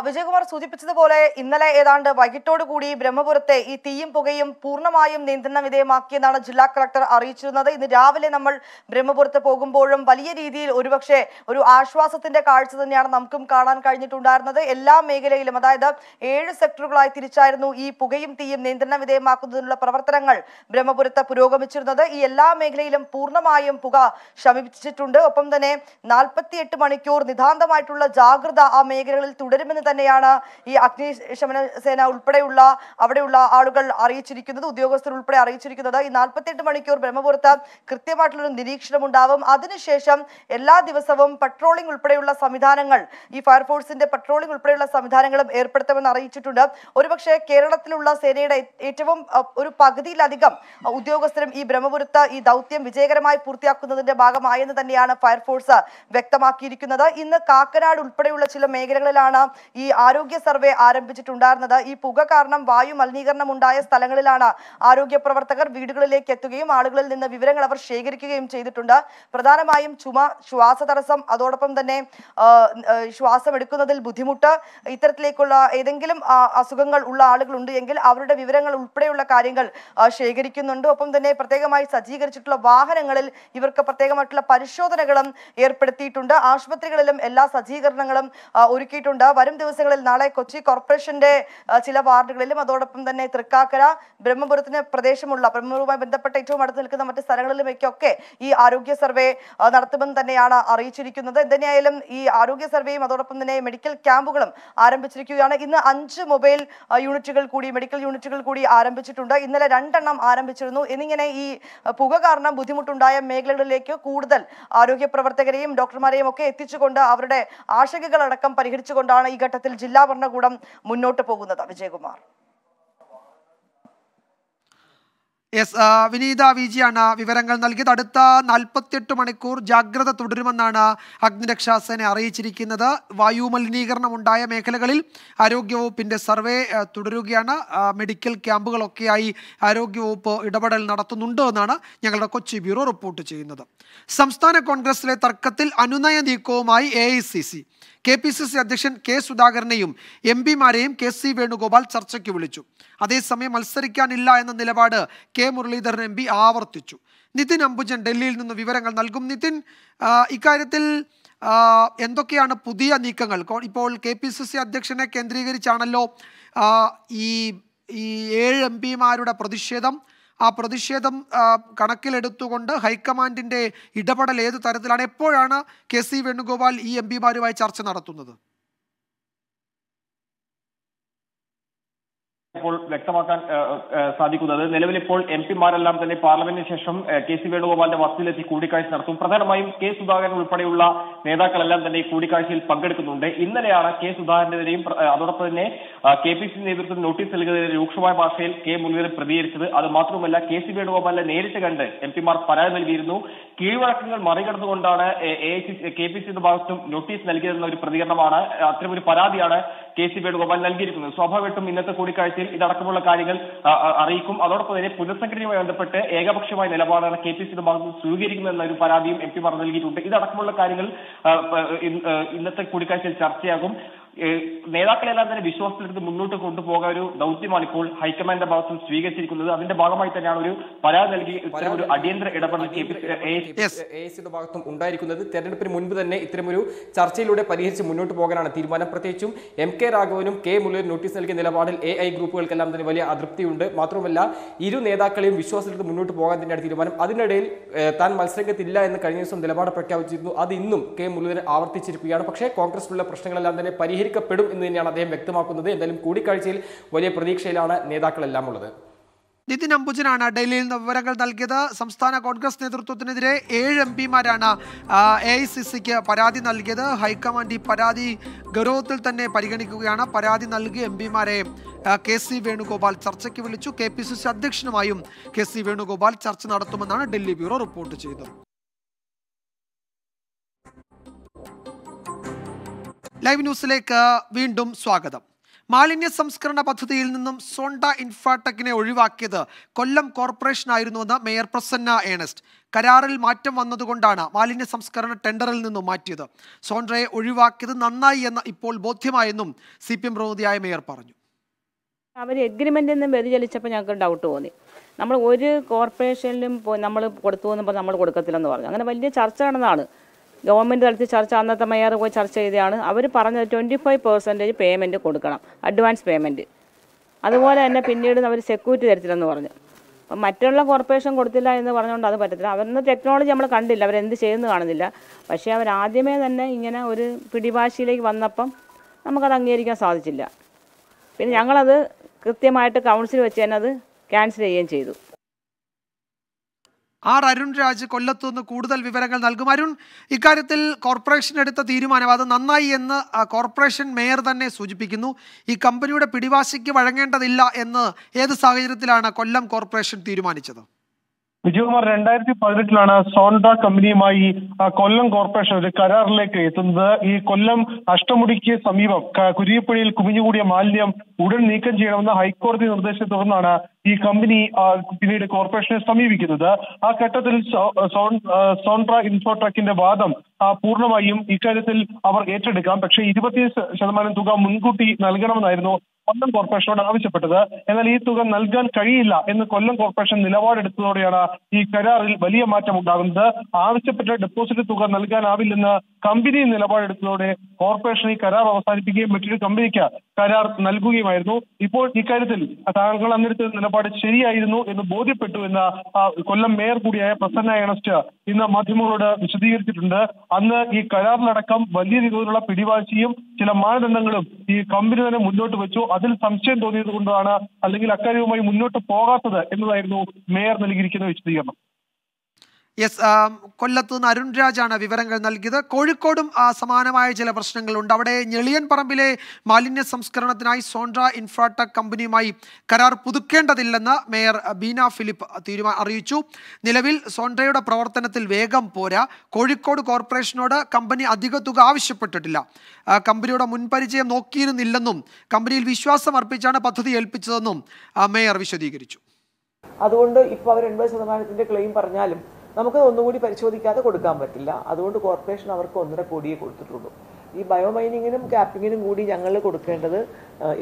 വിജയകുമാർ സൂചിപ്പിച്ചതുപോലെ ഇന്നലെ ഏതാണ്ട് വൈകിട്ടോടുകൂടി ബ്രഹ്മപുരത്തെ ഈ തീയും പുകയും പൂർണ്ണമായും നിയന്ത്രണ വിധേയമാക്കിയെന്നാണ് ജില്ലാ കളക്ടർ അറിയിച്ചിരുന്നത് ഇന്ന് രാവിലെ നമ്മൾ ബ്രഹ്മപുരത്ത് പോകുമ്പോഴും വലിയ രീതിയിൽ ഒരുപക്ഷെ ഒരു ആശ്വാസത്തിന്റെ കാഴ്ച തന്നെയാണ് നമുക്കും കാണാൻ കഴിഞ്ഞിട്ടുണ്ടായിരുന്നത് എല്ലാ മേഖലയിലും അതായത് ഏഴ് സെക്ടറുകളായി തിരിച്ചായിരുന്നു ഈ പുകയും തീയും നിയന്ത്രണ വിധേയമാക്കുന്നതിനുള്ള പ്രവർത്തനങ്ങൾ ബ്രഹ്മപുരത്ത് പുരോഗമിച്ചിരുന്നത് ഈ എല്ലാ മേഖലയിലും പൂർണ്ണമായും പുക ശമിപ്പിച്ചിട്ടുണ്ട് ഒപ്പം തന്നെ നാൽപ്പത്തിയെട്ട് മണിക്കൂർ നിതാന്തമായിട്ടുള്ള ജാഗ്രത ആ മേഖലകളിൽ തുടരും വരുമെന്ന് തന്നെയാണ് ഈ അഗ്നിശമന സേന ഉൾപ്പെടെയുള്ള അവിടെയുള്ള ആളുകൾ അറിയിച്ചിരിക്കുന്നത് ഉദ്യോഗസ്ഥർ ഉൾപ്പെടെ അറിയിച്ചിരിക്കുന്നത് ഈ നാൽപ്പത്തെട്ട് മണിക്കൂർ ബ്രഹ്മപുരത്ത് കൃത്യമായിട്ടുള്ളൊരു നിരീക്ഷണം ഉണ്ടാവും അതിനുശേഷം എല്ലാ ദിവസവും പട്രോളിംഗ് ഉൾപ്പെടെയുള്ള സംവിധാനങ്ങൾ ഈ ഫയർഫോഴ്സിന്റെ പട്രോളിംഗ് ഉൾപ്പെടെയുള്ള സംവിധാനങ്ങളും ഏർപ്പെടുത്തുമെന്ന് അറിയിച്ചിട്ടുണ്ട് ഒരുപക്ഷെ കേരളത്തിലുള്ള സേനയുടെ ഏറ്റവും ഒരു പകുതിയിലധികം ഉദ്യോഗസ്ഥരും ഈ ബ്രഹ്മപുരത്ത് ഈ ദൗത്യം വിജയകരമായി പൂർത്തിയാക്കുന്നതിന്റെ ഭാഗമായെന്ന് തന്നെയാണ് ഫയർഫോഴ്സ് വ്യക്തമാക്കിയിരിക്കുന്നത് ഇന്ന് കാക്കനാട് ഉൾപ്പെടെയുള്ള ചില മേഖലകളിലാണ് ഈ ആരോഗ്യ സർവേ ആരംഭിച്ചിട്ടുണ്ടായിരുന്നത് ഈ പുക കാരണം വായു മലിനീകരണം ഉണ്ടായ സ്ഥലങ്ങളിലാണ് ആരോഗ്യ പ്രവർത്തകർ വീടുകളിലേക്ക് എത്തുകയും ആളുകളിൽ നിന്ന് വിവരങ്ങൾ അവർ ശേഖരിക്കുകയും ചെയ്തിട്ടുണ്ട് പ്രധാനമായും ചുമ ശ്വാസ തടസ്സം അതോടൊപ്പം തന്നെ ശ്വാസം എടുക്കുന്നതിൽ ബുദ്ധിമുട്ട് ഇത്തരത്തിലേക്കുള്ള ഏതെങ്കിലും അസുഖങ്ങൾ ഉള്ള ഉണ്ട് എങ്കിൽ അവരുടെ വിവരങ്ങൾ ഉൾപ്പെടെയുള്ള കാര്യങ്ങൾ ശേഖരിക്കുന്നുണ്ട് ഒപ്പം തന്നെ പ്രത്യേകമായി സജ്ജീകരിച്ചിട്ടുള്ള വാഹനങ്ങളിൽ ഇവർക്ക് പ്രത്യേകമായിട്ടുള്ള പരിശോധനകളും ഏർപ്പെടുത്തിയിട്ടുണ്ട് ആശുപത്രികളിലും എല്ലാ സജ്ജീകരണങ്ങളും ഒരുക്കിയിട്ടുണ്ട് വരും ദിവസങ്ങളിൽ നാളെ കൊച്ചി കോർപ്പറേഷന്റെ ചില വാർഡുകളിലും അതോടൊപ്പം തന്നെ തൃക്കാക്കര ബ്രഹ്മപുരത്തിന് പ്രദേശമുള്ള ബ്രഹ്മപുരവുമായി ബന്ധപ്പെട്ട ഏറ്റവും അടുത്ത് നിൽക്കുന്ന മറ്റ് സ്ഥലങ്ങളിലുമൊക്കെ ഈ ആരോഗ്യ സർവേ നടത്തുമെന്ന് തന്നെയാണ് അറിയിച്ചിരിക്കുന്നത് എന്തിനായാലും ഈ ആരോഗ്യ സർവേയും അതോടൊപ്പം തന്നെ മെഡിക്കൽ ക്യാമ്പുകളും ആരംഭിച്ചിരിക്കുകയാണ് ഇന്ന് അഞ്ച് മൊബൈൽ യൂണിറ്റുകൾ കൂടി മെഡിക്കൽ യൂണിറ്റുകൾ കൂടി ആരംഭിച്ചിട്ടുണ്ട് ഇന്നലെ രണ്ടെണ്ണം ആരംഭിച്ചിരുന്നു എന്നിങ്ങനെ ഈ പുക കാരണം ബുദ്ധിമുട്ടുണ്ടായ മേഖലകളിലേക്ക് കൂടുതൽ ആരോഗ്യ പ്രവർത്തകരെയും ഡോക്ടർമാരെയും ഒക്കെ എത്തിച്ചുകൊണ്ട് അവരുടെ ആശങ്കകളടക്കം പരിഹരിച്ചുകൊണ്ടാണ് തന്നെയാണ് ഈ ഘട്ടത്തിൽ ജില്ലാ ഭരണകൂടം മുന്നോട്ട് പോകുന്നത് വിജയകുമാർ എസ് വിനീത വിജിയാണ് വിവരങ്ങൾ നൽകിയത് അടുത്ത നാൽപ്പത്തിയെട്ട് മണിക്കൂർ ജാഗ്രത തുടരുമെന്നാണ് അഗ്നിരക്ഷാസേന അറിയിച്ചിരിക്കുന്നത് വായുമലിനീകരണം മലിനീകരണം ഉണ്ടായ മേഖലകളിൽ ആരോഗ്യവകുപ്പിൻ്റെ സർവേ തുടരുകയാണ് മെഡിക്കൽ ക്യാമ്പുകളൊക്കെയായി ആരോഗ്യവകുപ്പ് ഇടപെടൽ നടത്തുന്നുണ്ട് എന്നാണ് ഞങ്ങളുടെ കൊച്ചി ബ്യൂറോ റിപ്പോർട്ട് ചെയ്യുന്നത് സംസ്ഥാന കോൺഗ്രസിലെ തർക്കത്തിൽ അനുനയ നീക്കവുമായി A K P C C അധ്യക്ഷൻ കെ സുധാകരനെയും എം പിമാരെയും കെ സി വേണുഗോപാൽ ചർച്ചയ്ക്ക് വിളിച്ചു അതേസമയം മത്സരിക്കാനില്ല എന്ന നിലപാട് കെ മുരളീധരൻ എം പി ആവർത്തിച്ചു നിതിൻ അംബുജൻ ഡൽഹിയിൽ നിന്ന് വിവരങ്ങൾ നൽകും നിതിൻ ഇക്കാര്യത്തിൽ എന്തൊക്കെയാണ് പുതിയ നീക്കങ്ങൾ ഇപ്പോൾ കെ പി സി സി അധ്യക്ഷനെ കേന്ദ്രീകരിച്ചാണല്ലോ ഈ ഈ ഏഴ് എം പിമാരുടെ പ്രതിഷേധം ആ പ്രതിഷേധം കണക്കിലെടുത്തുകൊണ്ട് ഹൈക്കമാൻഡിൻ്റെ ഇടപെടൽ ഏത് തരത്തിലാണ് എപ്പോഴാണ് കെ സി വേണുഗോപാൽ ഈ എം പിമാരുമായി ചർച്ച നടത്തുന്നത് ഇപ്പോൾ വ്യക്തമാക്കാൻ സാധിക്കുന്നത് നിലവിലിപ്പോൾ എം പിമാരെല്ലാം തന്നെ പാർലമെന്റിന് ശേഷം കെ സി വേണുഗോപാലിന്റെ വസതിയിലെത്തി കൂടിക്കാഴ്ച നടത്തും പ്രധാനമായും കെ സുധാകരൻ ഉൾപ്പെടെയുള്ള നേതാക്കളെല്ലാം തന്നെ ഈ കൂടിക്കാഴ്ചയിൽ പങ്കെടുക്കുന്നുണ്ട് ഇന്നലെയാണ് കെ സുധാകരനെതിരെയും അതോടൊപ്പം തന്നെ കെ പി സി നേതൃത്വം നോട്ടീസ് നൽകുന്നതിന് രൂക്ഷമായ ഭാഷയിൽ കെ മുരളീധരൻ പ്രതികരിച്ചത് അത് മാത്രമല്ല കെ സി വേണുഗോപാലിനെ നേരിട്ട് കണ്ട് എം പിമാർ പരാതി നൽകിയിരുന്നു കീഴ്വഴക്കങ്ങൾ മറികടന്നുകൊണ്ടാണ് കെ പി സിന്റെ ഭാഗത്തും നോട്ടീസ് നൽകിയതെന്ന ഒരു പ്രതികരണമാണ് അത്തരമൊരു പരാതിയാണ് കെ സി വേണുഗോപാൽ നൽകിയിരിക്കുന്നത് സ്വാഭാവികമായിട്ടും ഇന്നത്തെ കൂടിക്കാഴ്ചയിൽ ഇതടക്കമുള്ള കാര്യങ്ങൾ അറിയിക്കും അതോടൊപ്പം തന്നെ പുനഃസംഘടനയുമായി ബന്ധപ്പെട്ട് ഏകപക്ഷമായ നിലപാടാണ് കെ പി സിയുടെ ഭാഗത്ത് സ്വീകരിക്കുമെന്ന ഒരു പരാതിയും എം പറഞ്ഞു നൽകിയിട്ടുണ്ട് ഇതടക്കമുള്ള കാര്യങ്ങൾ ഇന്നത്തെ കൂടിക്കാഴ്ചയിൽ ചർച്ചയാകും നേതാക്കളെല്ലാം തന്നെ വിശ്വാസത്തിലെടുത്ത് മുന്നോട്ട് കൊണ്ടുപോകാൻ ഒരു ദൗത്യമാണ് ഇപ്പോൾ ഹൈക്കമാൻഡിന്റെ ഭാഗത്തും സ്വീകരിച്ചിരിക്കുന്നത് അതിന്റെ ഭാഗമായി തന്നെയാണ് ഒരു പരാതി നൽകി ഇത്തരം ഒരു അടിയന്തര ഇടപെടൽ ഭാഗത്തും ഉണ്ടായിരിക്കുന്നത് തെരഞ്ഞെടുപ്പിന് മുൻപ് തന്നെ ഇത്തരമൊരു ചർച്ചയിലൂടെ പരിഹരിച്ച് മുന്നോട്ട് പോകാനാണ് തീരുമാനം പ്രത്യേകിച്ചും എം കെ രാഘവനും കെ മുരളിയും നോട്ടീസ് നൽകിയ നിലപാടിൽ എ ഐ ഗ്രൂപ്പുകൾക്കെല്ലാം തന്നെ വലിയ അതൃപ്തിയുണ്ട് മാത്രമല്ല ഇരു നേതാക്കളെയും വിശ്വാസത്തിലെടുത്ത് മുന്നോട്ട് പോകാൻ തന്നെയാണ് തീരുമാനം അതിനിടയിൽ താൻ മത്സരത്തില്ല എന്ന് കഴിഞ്ഞ ദിവസം നിലപാട് പ്രഖ്യാപിച്ചിരുന്നു അത് ഇന്നും കെ മുരളീധരൻ ആവർത്തിച്ചിരിക്കുകയാണ് പക്ഷേ കോൺഗ്രസിലുള്ള പ്രശ്നങ്ങളെല്ലാം തന്നെ പരിഹരിച്ചു പരിഹരിക്കപ്പെടും എന്ന് തന്നെയാണ് അദ്ദേഹം വ്യക്തമാക്കുന്നത് എന്തായാലും കൂടിക്കാഴ്ചയിൽ വലിയ പ്രതീക്ഷയിലാണ് നേതാക്കളെല്ലാം ഉള്ളത് നിതിൻ അംബുജനാണ് ഡൽഹിയിൽ നിന്ന് വിവരങ്ങൾ നൽകിയത് സംസ്ഥാന കോൺഗ്രസ് നേതൃത്വത്തിനെതിരെ ഏഴ് എം പിമാരാണ് എ ഐ സി സിക്ക് പരാതി നൽകിയത് ഹൈക്കമാൻഡ് ഈ പരാതി ഗൗരവത്തിൽ തന്നെ പരിഗണിക്കുകയാണ് പരാതി നൽകിയ എം പിമാരെ കെ സി വേണുഗോപാൽ ചർച്ചയ്ക്ക് വിളിച്ചു കെ പി സി സി അധ്യക്ഷനുമായും കെ സി വേണുഗോപാൽ ചർച്ച നടത്തുമെന്നാണ് ഡൽഹി ബ്യൂറോ റിപ്പോർട്ട് ചെയ്തത് ലൈവ് ന്യൂസിലേക്ക് വീണ്ടും സ്വാഗതം മാലിന്യ സംസ്കരണ പദ്ധതിയിൽ നിന്നും സോണ്ട ഇൻഫ്രാടെക്കിനെ ഒഴിവാക്കിയത് കൊല്ലം കോർപ്പറേഷനായിരുന്നുവെന്ന് മേയർ പ്രസന്ന ഏണസ്റ്റ് കരാറിൽ മാറ്റം വന്നതുകൊണ്ടാണ് മാലിന്യ സംസ്കരണ ടെൻഡറിൽ നിന്നും മാറ്റിയത് സോണ്ടയെ ഒഴിവാക്കിയത് നന്നായി എന്ന് ഇപ്പോൾ ബോധ്യമായെന്നും സി പി എം പ്രതിനിധിയായ മേയർ പറഞ്ഞു അവർ എഗ്രിമെൻ്റ് നിന്നും വ്യതിചലിച്ചപ്പോൾ ഞങ്ങൾക്ക് ഡൗട്ട് തോന്നി നമ്മൾ ഒരു കോർപ്പറേഷനിലും നമ്മൾ കൊടുത്തു എന്നപ്പോൾ നമ്മൾ കൊടുക്കത്തില്ലെന്ന് പറഞ്ഞു അങ്ങനെ വലിയ ചർച്ച നടന്നതാണ് ഗവൺമെൻറ് തലത്തിൽ ചർച്ച അന്നത്തെ മയ്യാർ പോയി ചർച്ച ചെയ്തതാണ് അവർ പറഞ്ഞത് ട്വൻറ്റി ഫൈവ് പെർസെൻറ്റേജ് പേയ്മെൻറ്റ് കൊടുക്കണം അഡ്വാൻസ് പേയ്മെൻറ്റ് അതുപോലെ തന്നെ പിന്നീട് അവർ സെക്യൂരിറ്റി തരത്തില്ലെന്ന് പറഞ്ഞു അപ്പം മറ്റുള്ള കോർപ്പറേഷൻ കൊടുത്തില്ല എന്ന് പറഞ്ഞുകൊണ്ട് അത് പറ്റത്തില്ല അവരൊന്നും ടെക്നോളജി നമ്മൾ കണ്ടില്ല അവരെന്ത് ചെയ്യുന്നു കാണുന്നില്ല പക്ഷേ അവരാദ്യമേ തന്നെ ഇങ്ങനെ ഒരു പിടിഭാഷയിലേക്ക് വന്നപ്പം നമുക്കത് അംഗീകരിക്കാൻ സാധിച്ചില്ല പിന്നെ ഞങ്ങളത് കൃത്യമായിട്ട് കൗൺസിൽ വെച്ച് തന്നെ അത് ക്യാൻസൽ ചെയ്യുകയും ചെയ്തു ആർ അരുൺ രാജ് കൊല്ലത്തു നിന്ന് കൂടുതൽ വിവരങ്ങൾ നൽകും അരുൺ ഇക്കാര്യത്തിൽ കോർപ്പറേഷൻ എടുത്ത തീരുമാനം അത് നന്നായി എന്ന് കോർപ്പറേഷൻ മേയർ തന്നെ സൂചിപ്പിക്കുന്നു ഈ കമ്പനിയുടെ പിടിവാശിക്ക് വഴങ്ങേണ്ടതില്ല എന്ന് ഏത് സാഹചര്യത്തിലാണ് കൊല്ലം കോർപ്പറേഷൻ തീരുമാനിച്ചത് വിജയകുമാർ രണ്ടായിരത്തി പതിനെട്ടിലാണ് സോൺഡ കമ്പനിയുമായി കൊല്ലം കോർപ്പറേഷൻ ഒരു കരാറിലേക്ക് എത്തുന്നത് ഈ കൊല്ലം അഷ്ടമുടിക്ക് സമീപം കുരിയപ്പുഴയിൽ കുമിഞ്ഞുകൂടിയ മാലിന്യം ഉടൻ നീക്കം ചെയ്യണമെന്ന ഹൈക്കോടതി നിർദ്ദേശത്തെ തുടർന്നാണ് ഈ കമ്പനി പിന്നീട് കോർപ്പറേഷനെ സമീപിക്കുന്നത് ആ ഘട്ടത്തിൽ സോൺട്ര ഇൻഫോട്രാക്കിന്റെ വാദം പൂർണ്ണമായും ഇക്കാര്യത്തിൽ അവർ ഏറ്റെടുക്കാം പക്ഷേ ഇരുപത്തി ശതമാനം തുക മുൻകൂട്ടി നൽകണമെന്നായിരുന്നു കൊല്ലം കോർപ്പറേഷനോട് ആവശ്യപ്പെട്ടത് എന്നാൽ ഈ തുക നൽകാൻ കഴിയില്ല എന്ന് കൊല്ലം കോർപ്പറേഷൻ നിലപാടെടുത്തതോടെയാണ് ഈ കരാറിൽ വലിയ മാറ്റം ഉണ്ടാകുന്നത് ആവശ്യപ്പെട്ട ഡെപ്പോസിറ്റ് തുക നൽകാനാവില്ലെന്ന് കമ്പനി നിലപാടെടുത്തതോടെ കോർപ്പറേഷൻ ഈ കരാർ അവസാനിപ്പിക്കുകയും മറ്റൊരു കമ്പനിക്ക് കരാർ നൽകുകയുമായിരുന്നു ഇപ്പോൾ ഇക്കാര്യത്തിൽ താങ്കൾ അന്നിരത്ത നിലപാട് ശരിയായിരുന്നു എന്ന് ബോധ്യപ്പെട്ടു എന്ന കൊല്ലം മേയർ കൂടിയായ പ്രസന്ന ഏണസ്റ്റ് ഇന്ന് മാധ്യമങ്ങളോട് വിശദീകരിച്ചിട്ടുണ്ട് അന്ന് ഈ കരാറിലടക്കം വലിയ രീതിയിലുള്ള പിടിവാശിയും ചില മാനദണ്ഡങ്ങളും ഈ കമ്പനി തന്നെ മുന്നോട്ട് വെച്ചു അതിൽ സംശയം തോന്നിയത് കൊണ്ടാണ് അല്ലെങ്കിൽ അക്കാര്യവുമായി മുന്നോട്ട് പോകാത്തത് എന്നതായിരുന്നു മേയർ നൽകിയിരിക്കുന്ന വിശദീകരണം യെസ് um, കൊല്ലത്ത് നിന്ന് അരുൺ രാജാണ് വിവരങ്ങൾ നൽകിയത് കോഴിക്കോടും സമാനമായ ചില പ്രശ്നങ്ങളുണ്ട് അവിടെ ഞെളിയൻ പറമ്പിലെ മാലിന്യ സംസ്കരണത്തിനായി സോൺട്ര ഇൻഫ്രാടെക് കമ്പനിയുമായി കരാർ പുതുക്കേണ്ടതില്ലെന്ന് മേയർ ബീന ഫിലിപ്പ് തീരുമാനം അറിയിച്ചു നിലവിൽ സോൺട്രയുടെ പ്രവർത്തനത്തിൽ വേഗം പോരാ കോഴിക്കോട് കോർപ്പറേഷനോട് കമ്പനി അധിക തുക ആവശ്യപ്പെട്ടിട്ടില്ല കമ്പനിയുടെ മുൻപരിചയം നോക്കിയിരുന്നില്ലെന്നും കമ്പനിയിൽ വിശ്വാസം അർപ്പിച്ചാണ് പദ്ധതി ഏൽപ്പിച്ചതെന്നും മേയർ വിശദീകരിച്ചു അതുകൊണ്ട് ഇപ്പോൾ അവർ എൺപത് ശതമാനത്തിൻ്റെ ക്ലെയിം പറഞ്ഞാലും നമുക്ക് ഒന്നുകൂടി പരിശോധിക്കാതെ കൊടുക്കാൻ പറ്റില്ല അതുകൊണ്ട് കോർപ്പറേഷൻ അവർക്ക് ഒന്നര കോടിയെ കൊടുത്തിട്ടുള്ളൂ ഈ ബയോ ക്യാപ്പിങ്ങിനും കൂടി ഞങ്ങൾ കൊടുക്കേണ്ടത്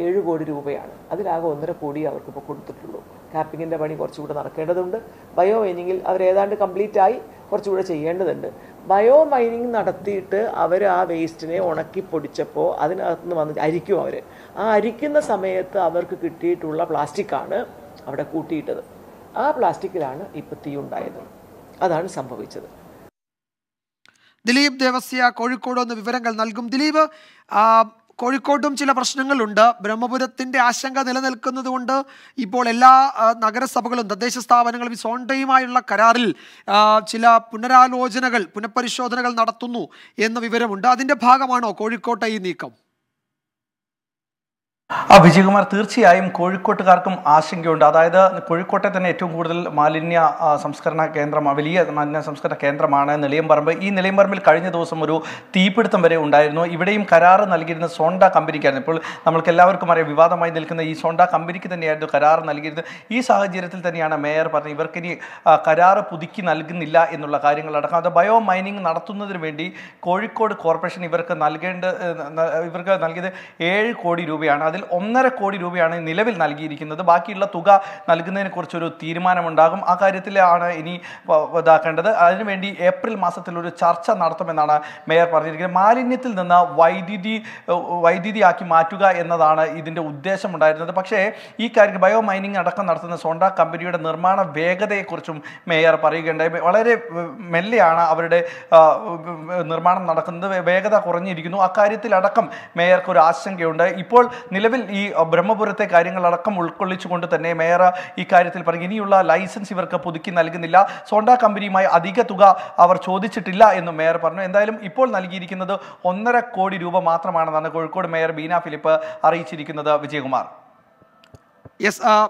ഏഴ് കോടി രൂപയാണ് അതിലാകെ ഒന്നര കോടി അവർക്കിപ്പോൾ കൊടുത്തിട്ടുള്ളൂ ക്യാപ്പിങ്ങിൻ്റെ പണി കുറച്ചുകൂടെ നടക്കേണ്ടതുണ്ട് ബയോ മൈനിങ്ങിൽ അവരേതാണ്ട് കംപ്ലീറ്റ് ആയി കുറച്ചുകൂടെ ചെയ്യേണ്ടതുണ്ട് ബയോ മൈനിങ് നടത്തിയിട്ട് അവർ ആ വേസ്റ്റിനെ ഉണക്കി പൊടിച്ചപ്പോൾ അതിനകത്ത് നിന്ന് വന്ന് അരിക്കും അവർ ആ അരിക്കുന്ന സമയത്ത് അവർക്ക് കിട്ടിയിട്ടുള്ള പ്ലാസ്റ്റിക്കാണ് അവിടെ കൂട്ടിയിട്ടത് ആ പ്ലാസ്റ്റിക്കിലാണ് ഇപ്പം തീ ഉണ്ടായത് അതാണ് സംഭവിച്ചത് ദിലീപ് ദേവസ്യ കോഴിക്കോട് ഒന്ന് വിവരങ്ങൾ നൽകും ദിലീപ് കോഴിക്കോട്ടും ചില പ്രശ്നങ്ങളുണ്ട് ബ്രഹ്മപുരത്തിന്റെ ആശങ്ക നിലനിൽക്കുന്നത് കൊണ്ട് ഇപ്പോൾ എല്ലാ നഗരസഭകളും തദ്ദേശ സ്ഥാപനങ്ങളും സോണ്ടയുമായുള്ള കരാറിൽ ചില പുനരാലോചനകൾ പുനഃപരിശോധനകൾ നടത്തുന്നു എന്ന വിവരമുണ്ട് അതിന്റെ ഭാഗമാണോ കോഴിക്കോട്ടെ ഈ നീക്കം ആ വിജയകുമാർ തീർച്ചയായും കോഴിക്കോട്ടുകാർക്കും ആശങ്കയുണ്ട് അതായത് കോഴിക്കോട്ടെ തന്നെ ഏറ്റവും കൂടുതൽ മാലിന്യ സംസ്കരണ കേന്ദ്രം വലിയ മാലിന്യ സംസ്കരണ കേന്ദ്രമാണ് നിലയംപറമ്പ് ഈ നിലയംപറമ്പിൽ കഴിഞ്ഞ ദിവസം ഒരു തീപിടുത്തം വരെ ഉണ്ടായിരുന്നു ഇവിടെയും കരാറ് നൽകിയിരുന്ന സോണ്ട കമ്പനിക്കായിരുന്നു ഇപ്പോൾ നമ്മൾക്ക് എല്ലാവർക്കും അറിയാം വിവാദമായി നിൽക്കുന്ന ഈ സോണ്ട കമ്പനിക്ക് തന്നെയായിരുന്നു കരാറ് നൽകിയിരുന്നത് ഈ സാഹചര്യത്തിൽ തന്നെയാണ് മേയർ പറഞ്ഞത് ഇവർക്കിനി കരാറ് പുതുക്കി നൽകുന്നില്ല എന്നുള്ള കാര്യങ്ങളടക്കം അത് ബയോ മൈനിങ് നടത്തുന്നതിന് വേണ്ടി കോഴിക്കോട് കോർപ്പറേഷൻ ഇവർക്ക് നൽകേണ്ട ഇവർക്ക് നൽകിയത് ഏഴ് കോടി രൂപയാണ് അതിൽ ഒന്നര കോടി രൂപയാണ് നിലവിൽ നൽകിയിരിക്കുന്നത് ബാക്കിയുള്ള തുക കുറിച്ചൊരു തീരുമാനമുണ്ടാകും ആ കാര്യത്തിലാണ് ഇനി ഇതാക്കേണ്ടത് അതിനുവേണ്ടി ഏപ്രിൽ മാസത്തിൽ ഒരു ചർച്ച നടത്തുമെന്നാണ് മേയർ പറഞ്ഞിരിക്കുന്നത് മാലിന്യത്തിൽ നിന്ന് വൈദ്യുതി വൈദ്യുതിയാക്കി മാറ്റുക എന്നതാണ് ഇതിൻ്റെ ഉണ്ടായിരുന്നത് പക്ഷേ ഈ കാര്യം ബയോ മൈനിങ് അടക്കം നടത്തുന്ന സോണ്ട കമ്പനിയുടെ നിർമ്മാണ വേഗതയെക്കുറിച്ചും മേയർ പറയുകയുണ്ടായി വളരെ മെല്ലെയാണ് അവരുടെ നിർമ്മാണം നടക്കുന്നത് വേഗത കുറഞ്ഞിരിക്കുന്നു അക്കാര്യത്തിലടക്കം മേയർക്ക് ഒരു ആശങ്കയുണ്ട് ഇപ്പോൾ നില നിലവിൽ ഈ ബ്രഹ്മപുരത്തെ കാര്യങ്ങളടക്കം ഉൾക്കൊള്ളിച്ചുകൊണ്ട് തന്നെ മേയർ കാര്യത്തിൽ പറഞ്ഞു ഇനിയുള്ള ലൈസൻസ് ഇവർക്ക് പുതുക്കി നൽകുന്നില്ല സോണ്ട കമ്പനിയുമായി അധിക തുക അവർ ചോദിച്ചിട്ടില്ല എന്നും മേയർ പറഞ്ഞു എന്തായാലും ഇപ്പോൾ നൽകിയിരിക്കുന്നത് ഒന്നര കോടി രൂപ മാത്രമാണെന്നാണ് കോഴിക്കോട് മേയർ ബീന ഫിലിപ്പ് അറിയിച്ചിരിക്കുന്നത് വിജയകുമാർ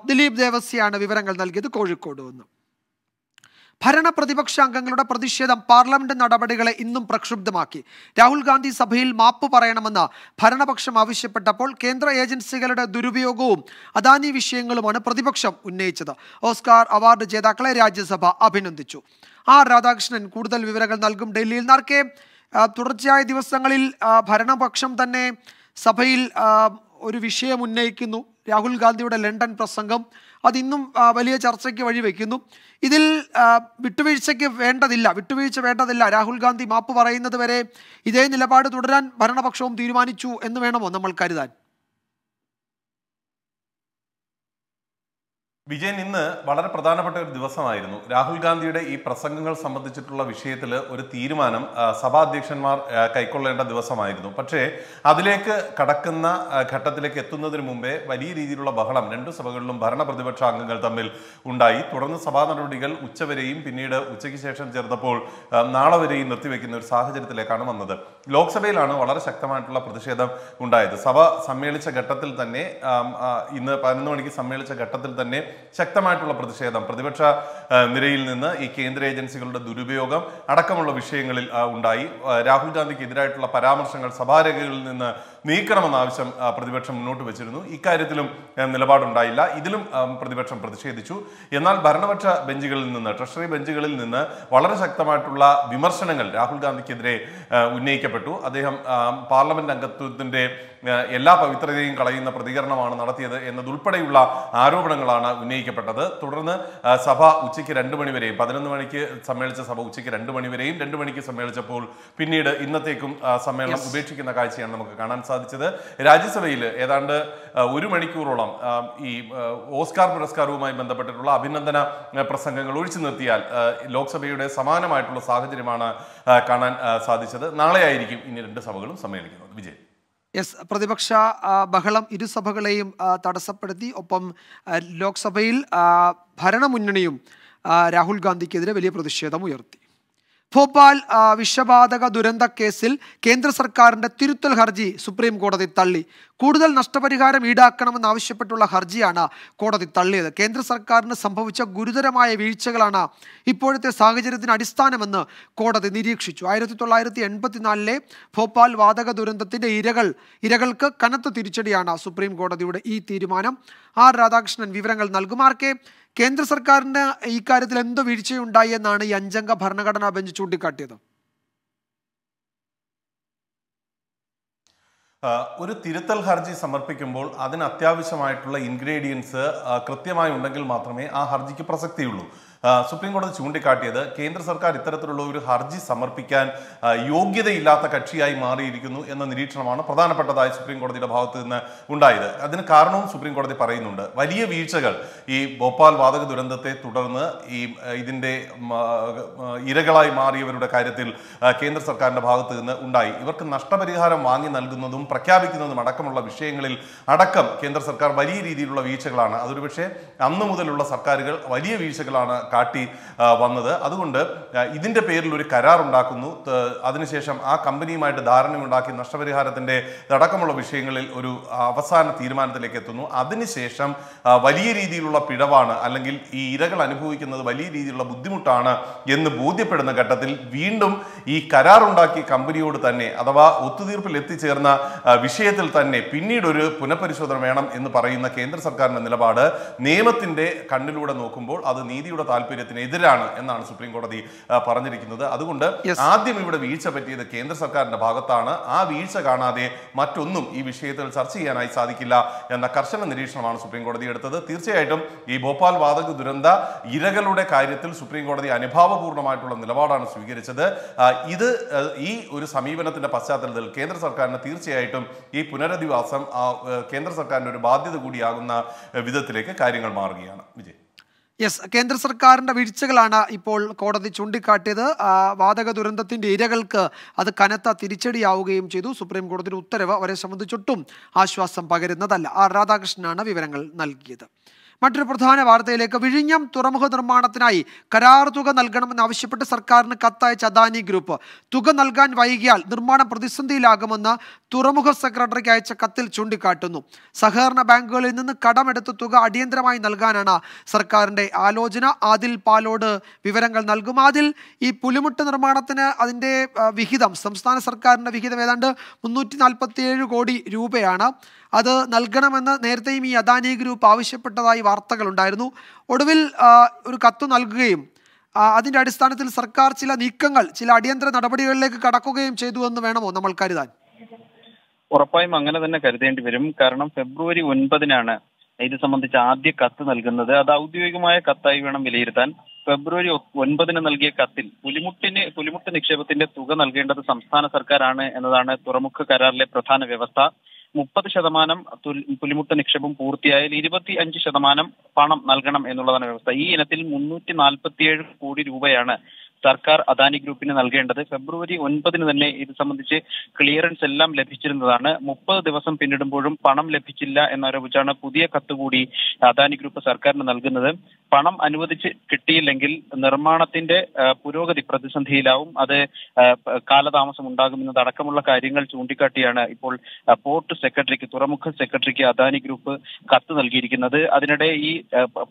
ദിലീപ് ദേവസ്യാണ് വിവരങ്ങൾ നൽകിയത് കോഴിക്കോട് നിന്നും ഭരണ അംഗങ്ങളുടെ പ്രതിഷേധം പാർലമെന്റ് നടപടികളെ ഇന്നും പ്രക്ഷുബ്ധമാക്കി രാഹുൽ ഗാന്ധി സഭയിൽ മാപ്പ് പറയണമെന്ന് ഭരണപക്ഷം ആവശ്യപ്പെട്ടപ്പോൾ കേന്ദ്ര ഏജൻസികളുടെ ദുരുപയോഗവും അദാനി വിഷയങ്ങളുമാണ് പ്രതിപക്ഷം ഉന്നയിച്ചത് ഓസ്കാർ അവാർഡ് ജേതാക്കളെ രാജ്യസഭ അഭിനന്ദിച്ചു ആർ രാധാകൃഷ്ണൻ കൂടുതൽ വിവരങ്ങൾ നൽകും ഡൽഹിയിൽ നിന്നർക്കെ തുടർച്ചയായ ദിവസങ്ങളിൽ ഭരണപക്ഷം തന്നെ സഭയിൽ ഒരു വിഷയം ഉന്നയിക്കുന്നു രാഹുൽ ഗാന്ധിയുടെ ലണ്ടൻ പ്രസംഗം അതിന്നും വലിയ ചർച്ചയ്ക്ക് വഴി വയ്ക്കുന്നു ഇതിൽ വിട്ടുവീഴ്ചയ്ക്ക് വേണ്ടതില്ല വിട്ടുവീഴ്ച വേണ്ടതില്ല രാഹുൽ ഗാന്ധി മാപ്പ് പറയുന്നത് വരെ ഇതേ നിലപാട് തുടരാൻ ഭരണപക്ഷവും തീരുമാനിച്ചു എന്ന് വേണമോ നമ്മൾ കരുതാൻ വിജയൻ ഇന്ന് വളരെ പ്രധാനപ്പെട്ട ഒരു ദിവസമായിരുന്നു രാഹുൽ ഗാന്ധിയുടെ ഈ പ്രസംഗങ്ങൾ സംബന്ധിച്ചിട്ടുള്ള വിഷയത്തിൽ ഒരു തീരുമാനം സഭാധ്യക്ഷന്മാർ കൈക്കൊള്ളേണ്ട ദിവസമായിരുന്നു പക്ഷേ അതിലേക്ക് കടക്കുന്ന ഘട്ടത്തിലേക്ക് എത്തുന്നതിന് മുമ്പേ വലിയ രീതിയിലുള്ള ബഹളം രണ്ട് സഭകളിലും ഭരണ പ്രതിപക്ഷ അംഗങ്ങൾ തമ്മിൽ ഉണ്ടായി തുടർന്ന് സഭാ നടപടികൾ ഉച്ചവരെയും പിന്നീട് ഉച്ചയ്ക്ക് ശേഷം ചേർന്നപ്പോൾ നാളെ വരെയും നിർത്തിവെക്കുന്ന ഒരു സാഹചര്യത്തിലേക്കാണ് വന്നത് ലോക്സഭയിലാണ് വളരെ ശക്തമായിട്ടുള്ള പ്രതിഷേധം ഉണ്ടായത് സഭ സമ്മേളിച്ച ഘട്ടത്തിൽ തന്നെ ഇന്ന് പതിനൊന്ന് മണിക്ക് സമ്മേളിച്ച ഘട്ടത്തിൽ തന്നെ ശക്തമായിട്ടുള്ള പ്രതിഷേധം പ്രതിപക്ഷ നിരയിൽ നിന്ന് ഈ കേന്ദ്ര ഏജൻസികളുടെ ദുരുപയോഗം അടക്കമുള്ള വിഷയങ്ങളിൽ ഉണ്ടായി രാഹുൽ ഗാന്ധിക്ക് എതിരായിട്ടുള്ള പരാമർശങ്ങൾ സഭാരേഖകളിൽ നിന്ന് നീക്കണമെന്ന ആവശ്യം പ്രതിപക്ഷം മുന്നോട്ട് വെച്ചിരുന്നു ഇക്കാര്യത്തിലും നിലപാടുണ്ടായില്ല ഇതിലും പ്രതിപക്ഷം പ്രതിഷേധിച്ചു എന്നാൽ ഭരണപക്ഷ ബെഞ്ചുകളിൽ നിന്ന് ട്രഷറി ബെഞ്ചുകളിൽ നിന്ന് വളരെ ശക്തമായിട്ടുള്ള വിമർശനങ്ങൾ രാഹുൽ ഗാന്ധിക്കെതിരെ ഉന്നയിക്കപ്പെട്ടു അദ്ദേഹം പാർലമെന്റ് അംഗത്വത്തിന്റെ എല്ലാ പവിത്രതയും കളയുന്ന പ്രതികരണമാണ് നടത്തിയത് എന്നതുൾപ്പെടെയുള്ള ആരോപണങ്ങളാണ് ഉന്നയിക്കപ്പെട്ടത് തുടർന്ന് സഭ ഉച്ചയ്ക്ക് രണ്ട് മണിവരെയും പതിനൊന്ന് മണിക്ക് സമ്മേളിച്ച സഭ ഉച്ചയ്ക്ക് രണ്ട് മണിവരെയും രണ്ട് മണിക്ക് സമ്മേളിച്ചപ്പോൾ പിന്നീട് ഇന്നത്തേക്കും സമ്മേളനം ഉപേക്ഷിക്കുന്ന കാഴ്ചയാണ് നമുക്ക് കാണാൻ സാധിച്ചത് രാജ്യസഭയിൽ ഏതാണ്ട് ഒരു മണിക്കൂറോളം ഈ ഓസ്കാർ പുരസ്കാരവുമായി ബന്ധപ്പെട്ടിട്ടുള്ള അഭിനന്ദന പ്രസംഗങ്ങൾ ഒഴിച്ചു നിർത്തിയാൽ ലോക്സഭയുടെ സമാനമായിട്ടുള്ള സാഹചര്യമാണ് കാണാൻ സാധിച്ചത് നാളെയായിരിക്കും ഇനി രണ്ട് സഭകളും സമ്മേളിക്കുന്നത് വിജയ് യെസ് പ്രതിപക്ഷ ബഹളം ഇരുസഭകളെയും തടസ്സപ്പെടുത്തി ഒപ്പം ലോക്സഭയിൽ ഭരണമുന്നണിയും രാഹുൽ ഗാന്ധിക്കെതിരെ വലിയ പ്രതിഷേധം ഉയർത്തി ഭോപ്പാൽ വിഷബാധക ദുരന്ത കേസിൽ കേന്ദ്ര സർക്കാരിന്റെ തിരുത്തൽ ഹർജി സുപ്രീം കോടതി തള്ളി കൂടുതൽ നഷ്ടപരിഹാരം ഈടാക്കണമെന്ന് ആവശ്യപ്പെട്ടുള്ള ഹർജിയാണ് കോടതി തള്ളിയത് കേന്ദ്ര സർക്കാരിന് സംഭവിച്ച ഗുരുതരമായ വീഴ്ചകളാണ് ഇപ്പോഴത്തെ സാഹചര്യത്തിന് അടിസ്ഥാനമെന്ന് കോടതി നിരീക്ഷിച്ചു ആയിരത്തി തൊള്ളായിരത്തി എൺപത്തിനാലിലെ ഭോപ്പാൽ വാതക ദുരന്തത്തിന്റെ ഇരകൾ ഇരകൾക്ക് കനത്ത തിരിച്ചടിയാണ് സുപ്രീം കോടതിയുടെ ഈ തീരുമാനം ആർ രാധാകൃഷ്ണൻ വിവരങ്ങൾ നൽകുമാർക്കെ കേന്ദ്ര സർക്കാരിൻ്റെ ഈ കാര്യത്തിൽ എന്തോ വീഴ്ചയുണ്ടായി എന്നാണ് ഈ അഞ്ചംഗ ഭരണഘടനാ ബെഞ്ച് ചൂണ്ടിക്കാട്ടിയത് ഒരു തിരുത്തൽ ഹർജി സമർപ്പിക്കുമ്പോൾ അതിന് അത്യാവശ്യമായിട്ടുള്ള ഇൻഗ്രീഡിയൻസ് കൃത്യമായി ഉണ്ടെങ്കിൽ മാത്രമേ ആ ഹർജിക്ക് പ്രസക്തിയുള്ളൂ സുപ്രീം കോടതി ചൂണ്ടിക്കാട്ടിയത് കേന്ദ്ര സർക്കാർ ഇത്തരത്തിലുള്ള ഒരു ഹർജി സമർപ്പിക്കാൻ യോഗ്യതയില്ലാത്ത കക്ഷിയായി മാറിയിരിക്കുന്നു എന്ന നിരീക്ഷണമാണ് പ്രധാനപ്പെട്ടതായി സുപ്രീം കോടതിയുടെ ഭാഗത്ത് നിന്ന് ഉണ്ടായത് അതിന് കാരണവും സുപ്രീം കോടതി പറയുന്നുണ്ട് വലിയ വീഴ്ചകൾ ഈ ഭോപ്പാൽ വാതക ദുരന്തത്തെ തുടർന്ന് ഈ ഇതിൻ്റെ ഇരകളായി മാറിയവരുടെ കാര്യത്തിൽ കേന്ദ്ര സർക്കാരിൻ്റെ ഭാഗത്ത് നിന്ന് ഉണ്ടായി ഇവർക്ക് നഷ്ടപരിഹാരം വാങ്ങി നൽകുന്നതും പ്രഖ്യാപിക്കുന്നതും അടക്കമുള്ള വിഷയങ്ങളിൽ അടക്കം കേന്ദ്ര സർക്കാർ വലിയ രീതിയിലുള്ള വീഴ്ചകളാണ് അതൊരു പക്ഷേ അന്ന് മുതലുള്ള സർക്കാരുകൾ വലിയ വീഴ്ചകളാണ് കാട്ടി വന്നത് അതുകൊണ്ട് ഇതിൻ്റെ പേരിൽ ഒരു കരാർ ഉണ്ടാക്കുന്നു അതിനുശേഷം ആ കമ്പനിയുമായിട്ട് ധാരണയുണ്ടാക്കി നഷ്ടപരിഹാരത്തിൻ്റെ അടക്കമുള്ള വിഷയങ്ങളിൽ ഒരു അവസാന തീരുമാനത്തിലേക്ക് എത്തുന്നു അതിനുശേഷം വലിയ രീതിയിലുള്ള പിഴവാണ് അല്ലെങ്കിൽ ഈ ഇരകൾ അനുഭവിക്കുന്നത് വലിയ രീതിയിലുള്ള ബുദ്ധിമുട്ടാണ് എന്ന് ബോധ്യപ്പെടുന്ന ഘട്ടത്തിൽ വീണ്ടും ഈ കരാറുണ്ടാക്കിയ കമ്പനിയോട് തന്നെ അഥവാ ഒത്തുതീർപ്പിൽ എത്തിച്ചേർന്ന വിഷയത്തിൽ തന്നെ പിന്നീട് ഒരു പുനഃപരിശോധന വേണം എന്ന് പറയുന്ന കേന്ദ്ര സർക്കാരിന്റെ നിലപാട് നിയമത്തിന്റെ കണ്ണിലൂടെ നോക്കുമ്പോൾ അത് നീതിയുടെ താല്പര്യത്തിന് എതിരാണ് എന്നാണ് സുപ്രീം കോടതി പറഞ്ഞിരിക്കുന്നത് അതുകൊണ്ട് ആദ്യം ഇവിടെ വീഴ്ച പറ്റിയത് കേന്ദ്ര സർക്കാരിന്റെ ഭാഗത്താണ് ആ വീഴ്ച കാണാതെ മറ്റൊന്നും ഈ വിഷയത്തിൽ ചർച്ച ചെയ്യാനായി സാധിക്കില്ല എന്ന കർശന നിരീക്ഷണമാണ് സുപ്രീം കോടതി എടുത്തത് തീർച്ചയായിട്ടും ഈ ഭോപ്പാൽ വാതക ദുരന്ത ഇരകളുടെ കാര്യത്തിൽ സുപ്രീം കോടതി അനുഭാവപൂർണ്ണമായിട്ടുള്ള നിലപാടാണ് സ്വീകരിച്ചത് ഇത് ഈ ഒരു സമീപനത്തിന്റെ പശ്ചാത്തലത്തിൽ കേന്ദ്ര സർക്കാരിന് തീർച്ചയായിട്ടും ഈ പുനരധിവാസം കേന്ദ്ര സർക്കാരിന്റെ ഒരു ബാധ്യത കൂടിയാകുന്ന വിധത്തിലേക്ക് കാര്യങ്ങൾ മാറുകയാണ് വിജയ് യെസ് കേന്ദ്ര സർക്കാരിൻ്റെ വീഴ്ചകളാണ് ഇപ്പോൾ കോടതി ചൂണ്ടിക്കാട്ടിയത് വാതക ദുരന്തത്തിൻ്റെ ഇരകൾക്ക് അത് കനത്ത തിരിച്ചടിയാവുകയും ചെയ്തു സുപ്രീം കോടതിയുടെ ഉത്തരവ് അവരെ സംബന്ധിച്ചൊട്ടും ആശ്വാസം പകരുന്നതല്ല ആർ രാധാകൃഷ്ണനാണ് വിവരങ്ങൾ നൽകിയത് മറ്റൊരു പ്രധാന വാർത്തയിലേക്ക് വിഴിഞ്ഞം തുറമുഖ നിർമ്മാണത്തിനായി കരാർ തുക നൽകണമെന്നാവശ്യപ്പെട്ട് സർക്കാരിന് കത്തയച്ച അദാനി ഗ്രൂപ്പ് തുക നൽകാൻ വൈകിയാൽ നിർമ്മാണം പ്രതിസന്ധിയിലാകുമെന്ന് തുറമുഖ സെക്രട്ടറിക്ക് അയച്ച കത്തിൽ ചൂണ്ടിക്കാട്ടുന്നു സഹകരണ ബാങ്കുകളിൽ നിന്ന് കടമെടുത്ത തുക അടിയന്തരമായി നൽകാനാണ് സർക്കാരിന്റെ ആലോചന ആദിൽ പാലോട് വിവരങ്ങൾ നൽകും ആദിൽ ഈ പുലിമുട്ട് നിർമ്മാണത്തിന് അതിൻ്റെ വിഹിതം സംസ്ഥാന സർക്കാരിൻ്റെ വിഹിതം ഏതാണ്ട് മുന്നൂറ്റി കോടി രൂപയാണ് അത് നൽകണമെന്ന് നേരത്തെയും ഈ അദാനി ഗ്രൂപ്പ് ആവശ്യപ്പെട്ടതായി വാർത്തകളുണ്ടായിരുന്നു ഒടുവിൽ ഒരു കത്ത് നൽകുകയും അതിൻ്റെ അടിസ്ഥാനത്തിൽ സർക്കാർ ചില നീക്കങ്ങൾ ചില അടിയന്തര നടപടികളിലേക്ക് കടക്കുകയും ചെയ്തു എന്ന് വേണമോ നമ്മൾ കരുതാൻ ഉറപ്പായും അങ്ങനെ തന്നെ കരുതേണ്ടി വരും കാരണം ഫെബ്രുവരി ഒൻപതിനാണ് ഇത് സംബന്ധിച്ച് ആദ്യ കത്ത് നൽകുന്നത് അത് ഔദ്യോഗികമായ കത്തായി വേണം വിലയിരുത്താൻ ഫെബ്രുവരി ഒൻപതിന് നൽകിയ കത്തിൽ പുലിമുട്ടിന് പുലിമുട്ട് നിക്ഷേപത്തിന്റെ തുക നൽകേണ്ടത് സംസ്ഥാന സർക്കാരാണ് എന്നതാണ് തുറമുഖ കരാറിലെ പ്രധാന വ്യവസ്ഥ മുപ്പത് ശതമാനം പുലിമുട്ട് നിക്ഷേപം പൂർത്തിയായാൽ ഇരുപത്തി അഞ്ച് ശതമാനം പണം നൽകണം എന്നുള്ളതാണ് വ്യവസ്ഥ ഈ ഇനത്തിൽ മുന്നൂറ്റി നാൽപ്പത്തിയേഴ് കോടി രൂപയാണ് സർക്കാർ അദാനി ഗ്രൂപ്പിന് നൽകേണ്ടത് ഫെബ്രുവരി ഒൻപതിന് തന്നെ ഇത് സംബന്ധിച്ച് ക്ലിയറൻസ് എല്ലാം ലഭിച്ചിരുന്നതാണ് മുപ്പത് ദിവസം പിന്നിടുമ്പോഴും പണം ലഭിച്ചില്ല എന്നാരോപിച്ചാണ് പുതിയ കത്ത് കൂടി അദാനി ഗ്രൂപ്പ് സർക്കാരിന് നൽകുന്നത് പണം അനുവദിച്ച് കിട്ടിയില്ലെങ്കിൽ നിർമ്മാണത്തിന്റെ പുരോഗതി പ്രതിസന്ധിയിലാവും അത് കാലതാമസം ഉണ്ടാകുമെന്നത് അടക്കമുള്ള കാര്യങ്ങൾ ചൂണ്ടിക്കാട്ടിയാണ് ഇപ്പോൾ പോർട്ട് സെക്രട്ടറിക്ക് തുറമുഖ സെക്രട്ടറിക്ക് അദാനി ഗ്രൂപ്പ് കത്ത് നൽകിയിരിക്കുന്നത് അതിനിടെ ഈ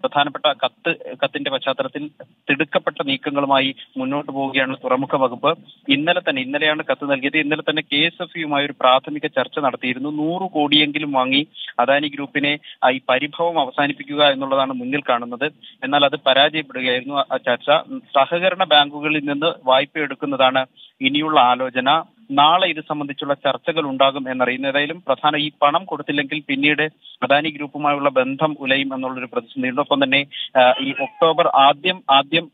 പ്രധാനപ്പെട്ട കത്ത് കത്തിന്റെ പശ്ചാത്തലത്തിൽ തിടുക്കപ്പെട്ട നീക്കങ്ങളുമായി മുന്നോട്ട് പോവുകയാണ് തുറമുഖ വകുപ്പ് ഇന്നലെ തന്നെ ഇന്നലെയാണ് കത്ത് നൽകിയത് ഇന്നലെ തന്നെ കെ എസ് എഫ് യുമായി ഒരു പ്രാഥമിക ചർച്ച നടത്തിയിരുന്നു നൂറ് കോടിയെങ്കിലും വാങ്ങി അദാനി ഗ്രൂപ്പിനെ ഈ പരിഭവം അവസാനിപ്പിക്കുക എന്നുള്ളതാണ് മുന്നിൽ കാണുന്നത് എന്നാൽ അത് പരാജയപ്പെടുകയായിരുന്നു ആ ചർച്ച സഹകരണ ബാങ്കുകളിൽ നിന്ന് വായ്പ എടുക്കുന്നതാണ് ഇനിയുള്ള ആലോചന നാളെ ഇത് സംബന്ധിച്ചുള്ള ചർച്ചകൾ ഉണ്ടാകും എന്നറിയുന്നു ഏതായാലും പ്രധാന ഈ പണം കൊടുത്തില്ലെങ്കിൽ പിന്നീട് അദാനി ഗ്രൂപ്പുമായുള്ള ബന്ധം ഉലയും എന്നുള്ളൊരു പ്രതിസന്ധിയുണ്ട് ഒപ്പം തന്നെ ഈ ഒക്ടോബർ ആദ്യം ആദ്യം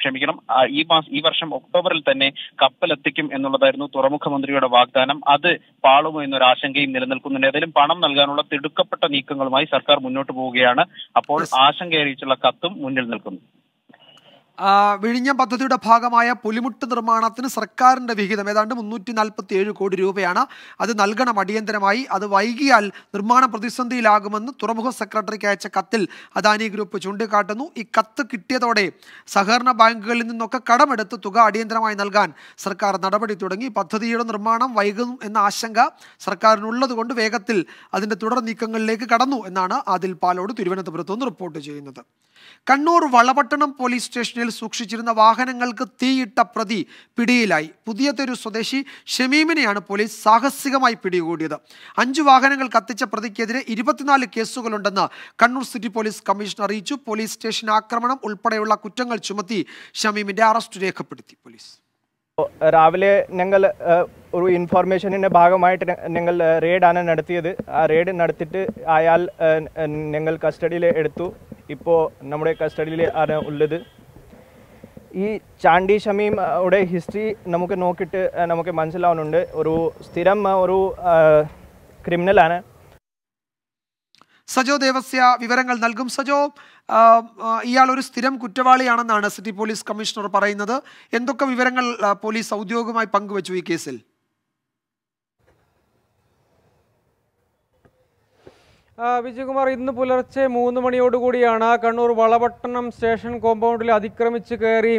ക്ഷമിക്കണം ഈ മാസം ഈ വർഷം ഒക്ടോബറിൽ തന്നെ കപ്പൽ എത്തിക്കും എന്നുള്ളതായിരുന്നു തുറമുഖ മന്ത്രിയുടെ വാഗ്ദാനം അത് പാളുമോ എന്നൊരു ആശങ്കയും നിലനിൽക്കുന്നുണ്ട് ഏതായാലും പണം നൽകാനുള്ള തിടുക്കപ്പെട്ട നീക്കങ്ങളുമായി സർക്കാർ മുന്നോട്ട് പോവുകയാണ് അപ്പോൾ ആശങ്ക അറിയിച്ചുള്ള കത്തും മുന്നിൽ നിൽക്കുന്നു വിഴിഞ്ഞം പദ്ധതിയുടെ ഭാഗമായ പുലിമുട്ട് നിർമ്മാണത്തിന് സർക്കാരിൻ്റെ വിഹിതം ഏതാണ്ട് മുന്നൂറ്റി നാൽപ്പത്തി ഏഴ് കോടി രൂപയാണ് അത് നൽകണം അടിയന്തരമായി അത് വൈകിയാൽ നിർമ്മാണ പ്രതിസന്ധിയിലാകുമെന്ന് തുറമുഖ സെക്രട്ടറിക്ക് അയച്ച കത്തിൽ അദാനി ഗ്രൂപ്പ് ചൂണ്ടിക്കാട്ടുന്നു ഈ കത്ത് കിട്ടിയതോടെ സഹകരണ ബാങ്കുകളിൽ നിന്നൊക്കെ കടമെടുത്ത് തുക അടിയന്തരമായി നൽകാൻ സർക്കാർ നടപടി തുടങ്ങി പദ്ധതിയുടെ നിർമ്മാണം വൈകും എന്ന ആശങ്ക സർക്കാരിനുള്ളതുകൊണ്ട് വേഗത്തിൽ അതിൻ്റെ തുടർ നീക്കങ്ങളിലേക്ക് കടന്നു എന്നാണ് ആദിൽ പാലോട് തിരുവനന്തപുരത്ത് നിന്ന് റിപ്പോർട്ട് ചെയ്യുന്നത് കണ്ണൂർ വളപട്ടണം പോലീസ് സ്റ്റേഷനിൽ സൂക്ഷിച്ചിരുന്ന വാഹനങ്ങൾക്ക് തീയിട്ട പ്രതി പിടിയിലായി പുതിയതൊരു സ്വദേശി ഷമീമിനെയാണ് പോലീസ് സാഹസികമായി പിടികൂടിയത് അഞ്ചു വാഹനങ്ങൾ കത്തിച്ച പ്രതിക്കെതിരെ ഇരുപത്തിനാല് കേസുകളുണ്ടെന്ന് കണ്ണൂർ സിറ്റി പോലീസ് കമ്മീഷണർ അറിയിച്ചു പോലീസ് സ്റ്റേഷൻ ആക്രമണം ഉൾപ്പെടെയുള്ള കുറ്റങ്ങൾ ചുമത്തി ഷമീമിന്റെ അറസ്റ്റ് രേഖപ്പെടുത്തി പോലീസ് രാവിലെ ഞങ്ങൾ ഒരു ഇൻഫോർമേഷനിൻ്റെ ഭാഗമായിട്ട് ഞങ്ങൾ റെയ്ഡാണ് നടത്തിയത് ആ റെയ്ഡ് നടത്തിയിട്ട് അയാൾ ഞങ്ങൾ കസ്റ്റഡിയിൽ എടുത്തു ഇപ്പോൾ നമ്മുടെ കസ്റ്റഡിയിൽ ആണ് ഉള്ളത് ഈ ചാണ്ടി ഷമീം ഹിസ്റ്ററി നമുക്ക് നോക്കിയിട്ട് നമുക്ക് മനസ്സിലാവുന്നുണ്ട് ഒരു സ്ഥിരം ഒരു ക്രിമിനലാണ് സജോ ദേവസ്യ വിവരങ്ങൾ നൽകും സജോ ഇയാൾ ഒരു സ്ഥിരം കുറ്റവാളിയാണെന്നാണ് സിറ്റി പോലീസ് കമ്മീഷണർ പറയുന്നത് എന്തൊക്കെ വിവരങ്ങൾ പോലീസ് ഔദ്യോഗികമായി പങ്കുവച്ചു ഈ കേസിൽ വിജയകുമാർ ഇന്ന് പുലർച്ചെ മൂന്ന് മണിയോടുകൂടിയാണ് കണ്ണൂർ വളപട്ടണം സ്റ്റേഷൻ കോമ്പൗണ്ടിൽ അതിക്രമിച്ച് കയറി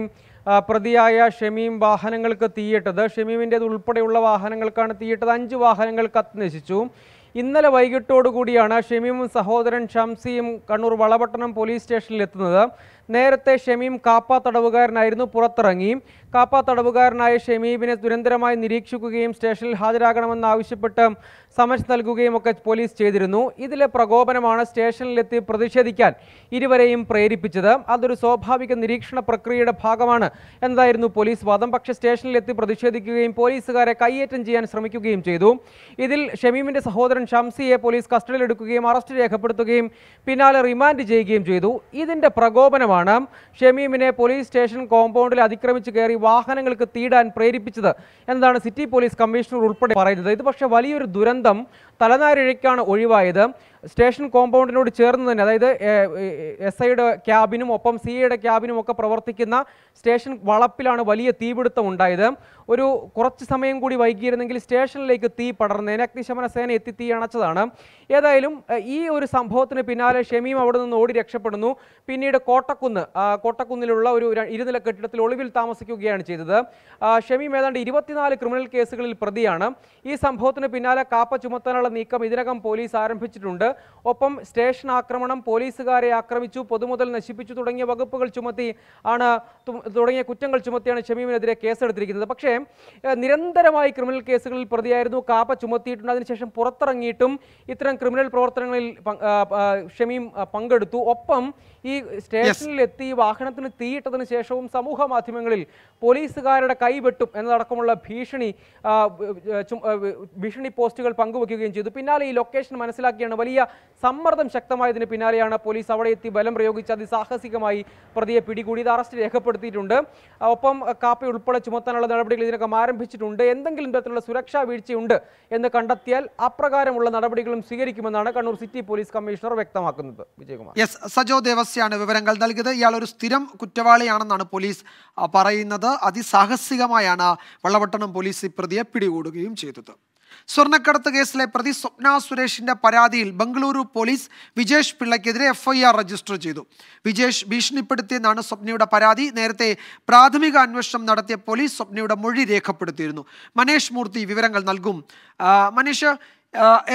പ്രതിയായ ഷമീം വാഹനങ്ങൾക്ക് തീയിട്ടത് ഷമീമിൻ്റേത് ഉൾപ്പെടെയുള്ള വാഹനങ്ങൾക്കാണ് തീയിട്ടത് അഞ്ച് വാഹനങ്ങൾ നശിച്ചു ഇന്നലെ വൈകിട്ടോടുകൂടിയാണ് ഷമീമും സഹോദരൻ ഷംസിയും കണ്ണൂർ വളപട്ടണം പോലീസ് സ്റ്റേഷനിൽ എത്തുന്നത് നേരത്തെ ഷമീം കാപ്പാ തടവുകാരനായിരുന്നു പുറത്തിറങ്ങി കാപ്പാ തടവുകാരനായ ഷമീബിനെ നിരന്തരമായി നിരീക്ഷിക്കുകയും സ്റ്റേഷനിൽ ഹാജരാകണമെന്നാവശ്യപ്പെട്ട് സമൻസ് നൽകുകയും ഒക്കെ പോലീസ് ചെയ്തിരുന്നു ഇതിലെ പ്രകോപനമാണ് സ്റ്റേഷനിലെത്തി പ്രതിഷേധിക്കാൻ ഇരുവരെയും പ്രേരിപ്പിച്ചത് അതൊരു സ്വാഭാവിക നിരീക്ഷണ പ്രക്രിയയുടെ ഭാഗമാണ് എന്നതായിരുന്നു പോലീസ് വാദം പക്ഷേ സ്റ്റേഷനിലെത്തി പ്രതിഷേധിക്കുകയും പോലീസുകാരെ കയ്യേറ്റം ചെയ്യാൻ ശ്രമിക്കുകയും ചെയ്തു ഇതിൽ ഷമീമിന്റെ സഹോദരൻ ഷംസിയെ പോലീസ് കസ്റ്റഡിയിലെടുക്കുകയും അറസ്റ്റ് രേഖപ്പെടുത്തുകയും പിന്നാലെ റിമാൻഡ് ചെയ്യുകയും ചെയ്തു ഇതിന്റെ പ്രകോപനമാണ് ഷമീമിനെ പോലീസ് സ്റ്റേഷൻ കോമ്പൗണ്ടിൽ അതിക്രമിച്ച് കയറി വാഹനങ്ങൾക്ക് തീടാൻ പ്രേരിപ്പിച്ചത് എന്നതാണ് സിറ്റി പോലീസ് കമ്മീഷണർ ഉൾപ്പെടെ പറയുന്നത് ഇത് പക്ഷേ വലിയൊരു ദുരന്തം them തലനാരിഴയ്ക്കാണ് ഒഴിവായത് സ്റ്റേഷൻ കോമ്പൗണ്ടിനോട് ചേർന്ന് തന്നെ അതായത് എസ് ഐയുടെ ക്യാബിനും ഒപ്പം സി ഐയുടെ ക്യാബിനും ഒക്കെ പ്രവർത്തിക്കുന്ന സ്റ്റേഷൻ വളപ്പിലാണ് വലിയ തീപിടുത്തം ഉണ്ടായത് ഒരു കുറച്ച് സമയം കൂടി വൈകിയിരുന്നെങ്കിൽ സ്റ്റേഷനിലേക്ക് തീ പടർന്നതിന് അഗ്നിശമന സേന എത്തി തീ അണച്ചതാണ് ഏതായാലും ഈ ഒരു സംഭവത്തിന് പിന്നാലെ ഷമീം അവിടെ നിന്ന് ഓടി രക്ഷപ്പെടുന്നു പിന്നീട് കോട്ടക്കുന്ന് കോട്ടക്കുന്നിലുള്ള ഒരു ഇരുനില കെട്ടിടത്തിൽ ഒളിവിൽ താമസിക്കുകയാണ് ചെയ്തത് ഷമീം ഏതാണ്ട് ഇരുപത്തിനാല് ക്രിമിനൽ കേസുകളിൽ പ്രതിയാണ് ഈ സംഭവത്തിന് പിന്നാലെ കാപ്പ ചുമത്താനുള്ള നീക്കം ഇതിനകം പോലീസ് ആരംഭിച്ചിട്ടുണ്ട് ഒപ്പം സ്റ്റേഷൻ ആക്രമണം പോലീസുകാരെ ആക്രമിച്ചു പൊതുമുതൽ നശിപ്പിച്ചു തുടങ്ങിയ വകുപ്പുകൾ ചുമത്തി ആണ് തുടങ്ങിയ കുറ്റങ്ങൾ ചുമത്തിയാണ് ഷമീമിനെതിരെ കേസെടുത്തിരിക്കുന്നത് പക്ഷേ നിരന്തരമായി ക്രിമിനൽ കേസുകളിൽ പ്രതിയായിരുന്നു കാപ്പ ചുമത്തിയിട്ടുണ്ട് അതിനുശേഷം പുറത്തിറങ്ങിയിട്ടും ഇത്തരം ക്രിമിനൽ പ്രവർത്തനങ്ങളിൽ ഷമീം പങ്കെടുത്തു ഒപ്പം ഈ സ്റ്റേഷനിലെത്തി വാഹനത്തിന് തീയിട്ടതിന് ശേഷവും സമൂഹ മാധ്യമങ്ങളിൽ പോലീസുകാരുടെ കൈവെട്ടും എന്നതടക്കമുള്ള ഭീഷണി ഭീഷണി പോസ്റ്റുകൾ പങ്കുവെക്കുകയും ചെയ്തു ചെയ്തു പിന്നാലെ ഈ ലൊക്കേഷൻ മനസ്സിലാക്കിയാണ് വലിയ സമ്മർദ്ദം ശക്തമായതിന് പിന്നാലെയാണ് പോലീസ് അവിടെ എത്തി ബലം പ്രയോഗിച്ച് അതിസാഹസികമായി പ്രതിയെ പിടികൂടി അറസ്റ്റ് രേഖപ്പെടുത്തിയിട്ടുണ്ട് ഒപ്പം കാപ്പി ഉൾപ്പെടെ ചുമത്താനുള്ള നടപടികൾ ഇതിനകം ആരംഭിച്ചിട്ടുണ്ട് എന്തെങ്കിലും തരത്തിലുള്ള സുരക്ഷാ വീഴ്ചയുണ്ട് എന്ന് കണ്ടെത്തിയാൽ അപ്രകാരമുള്ള നടപടികളും സ്വീകരിക്കുമെന്നാണ് കണ്ണൂർ സിറ്റി പോലീസ് കമ്മീഷണർ വ്യക്തമാക്കുന്നത് വിജയകുമാർ യെസ് സജോ ദേവസ്യാണ് വിവരങ്ങൾ നൽകിയത് ഇയാൾ ഒരു സ്ഥിരം കുറ്റവാളിയാണെന്നാണ് പോലീസ് പറയുന്നത് അതിസാഹസികമായാണ് വള്ളവട്ടണം പോലീസ് പ്രതിയെ പിടികൂടുകയും ചെയ്തത് സ്വർണ്ണക്കടത്ത് കേസിലെ പ്രതി സ്വപ്ന സുരേഷിന്റെ പരാതിയിൽ ബംഗളൂരു പോലീസ് വിജേഷ് പിള്ളയ്ക്കെതിരെ എഫ്ഐആർ രജിസ്റ്റർ ചെയ്തു വിജേഷ് ഭീഷണിപ്പെടുത്തിയെന്നാണ് സ്വപ്നയുടെ പരാതി നേരത്തെ പ്രാഥമിക അന്വേഷണം നടത്തിയ പോലീസ് സ്വപ്നയുടെ മൊഴി രേഖപ്പെടുത്തിയിരുന്നു മനേഷ് മൂർത്തി വിവരങ്ങൾ നൽകും മനീഷ്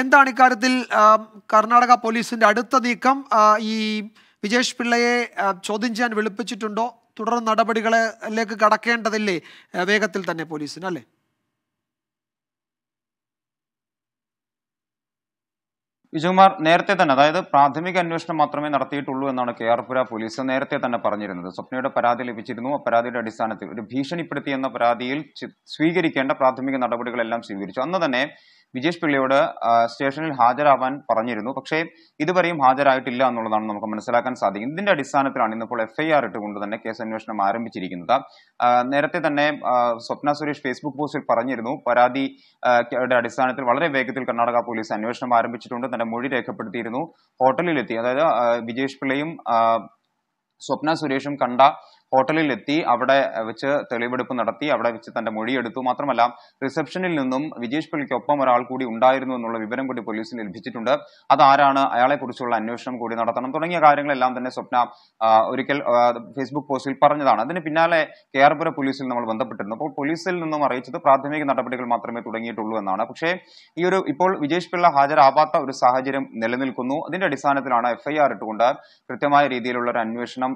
എന്താണ് ഇക്കാര്യത്തിൽ കർണാടക പോലീസിന്റെ അടുത്ത നീക്കം ഈ വിജേഷ് പിള്ളയെ ചോദ്യം ചെയ്യാൻ വെളുപ്പിച്ചിട്ടുണ്ടോ തുടർ നടപടികളിലേക്ക് കടക്കേണ്ടതില്ലേ വേഗത്തിൽ തന്നെ പോലീസിന് അല്ലേ വിജയകുമാർ നേരത്തെ തന്നെ അതായത് പ്രാഥമിക അന്വേഷണം മാത്രമേ നടത്തിയിട്ടുള്ളൂ എന്നാണ് കെ ആർ പോലീസ് നേരത്തെ തന്നെ പറഞ്ഞിരുന്നത് സ്വപ്നയുടെ പരാതി ലഭിച്ചിരുന്നു ആ പരാതിയുടെ അടിസ്ഥാനത്തിൽ ഒരു ഭീഷണിപ്പെടുത്തി എന്ന പരാതിയിൽ സ്വീകരിക്കേണ്ട പ്രാഥമിക നടപടികളെല്ലാം സ്വീകരിച്ചു അന്ന് തന്നെ വിജേഷ് പിള്ളയോട് സ്റ്റേഷനിൽ ഹാജരാവാൻ പറഞ്ഞിരുന്നു പക്ഷേ ഇതുവരെയും ഹാജരായിട്ടില്ല എന്നുള്ളതാണ് നമുക്ക് മനസ്സിലാക്കാൻ സാധിക്കുന്നത് ഇതിന്റെ അടിസ്ഥാനത്തിലാണ് ഇന്നിപ്പോൾ എഫ്ഐആർ ഇട്ടുകൊണ്ട് തന്നെ കേസ് അന്വേഷണം ആരംഭിച്ചിരിക്കുന്നത് നേരത്തെ തന്നെ സ്വപ്ന സുരേഷ് ഫേസ്ബുക്ക് പോസ്റ്റിൽ പറഞ്ഞിരുന്നു പരാതി അടിസ്ഥാനത്തിൽ വളരെ വേഗത്തിൽ കർണാടക പോലീസ് അന്വേഷണം ആരംഭിച്ചിട്ടുണ്ട് തന്റെ മൊഴി രേഖപ്പെടുത്തിയിരുന്നു ഹോട്ടലിലെത്തി അതായത് വിജേഷ് പിള്ളയും സ്വപ്ന സുരേഷും കണ്ട ഹോട്ടലിൽ എത്തി അവിടെ വെച്ച് തെളിവെടുപ്പ് നടത്തി അവിടെ വെച്ച് തന്റെ മൊഴിയെടുത്തു മാത്രമല്ല റിസപ്ഷനിൽ നിന്നും വിജേഷ് ഒപ്പം ഒരാൾ കൂടി ഉണ്ടായിരുന്നു എന്നുള്ള വിവരം കൂടി പോലീസിന് ലഭിച്ചിട്ടുണ്ട് അതാരാണ് അയാളെ കുറിച്ചുള്ള അന്വേഷണം കൂടി നടത്തണം തുടങ്ങിയ കാര്യങ്ങളെല്ലാം തന്നെ സ്വപ്ന ഒരിക്കൽ ഫേസ്ബുക്ക് പോസ്റ്റിൽ പറഞ്ഞതാണ് അതിന് പിന്നാലെ കെ പോലീസിൽ നമ്മൾ ബന്ധപ്പെട്ടിരുന്നു അപ്പോൾ പോലീസിൽ നിന്നും അറിയിച്ചത് പ്രാഥമിക നടപടികൾ മാത്രമേ തുടങ്ങിയിട്ടുള്ളൂ എന്നാണ് പക്ഷേ ഈ ഒരു ഇപ്പോൾ വിജേഷ് പിള്ള ഹാജരാവാത്ത ഒരു സാഹചര്യം നിലനിൽക്കുന്നു അതിന്റെ അടിസ്ഥാനത്തിലാണ് എഫ്ഐആർ ഇട്ടുകൊണ്ട് കൃത്യമായ രീതിയിലുള്ള ഒരു അന്വേഷണം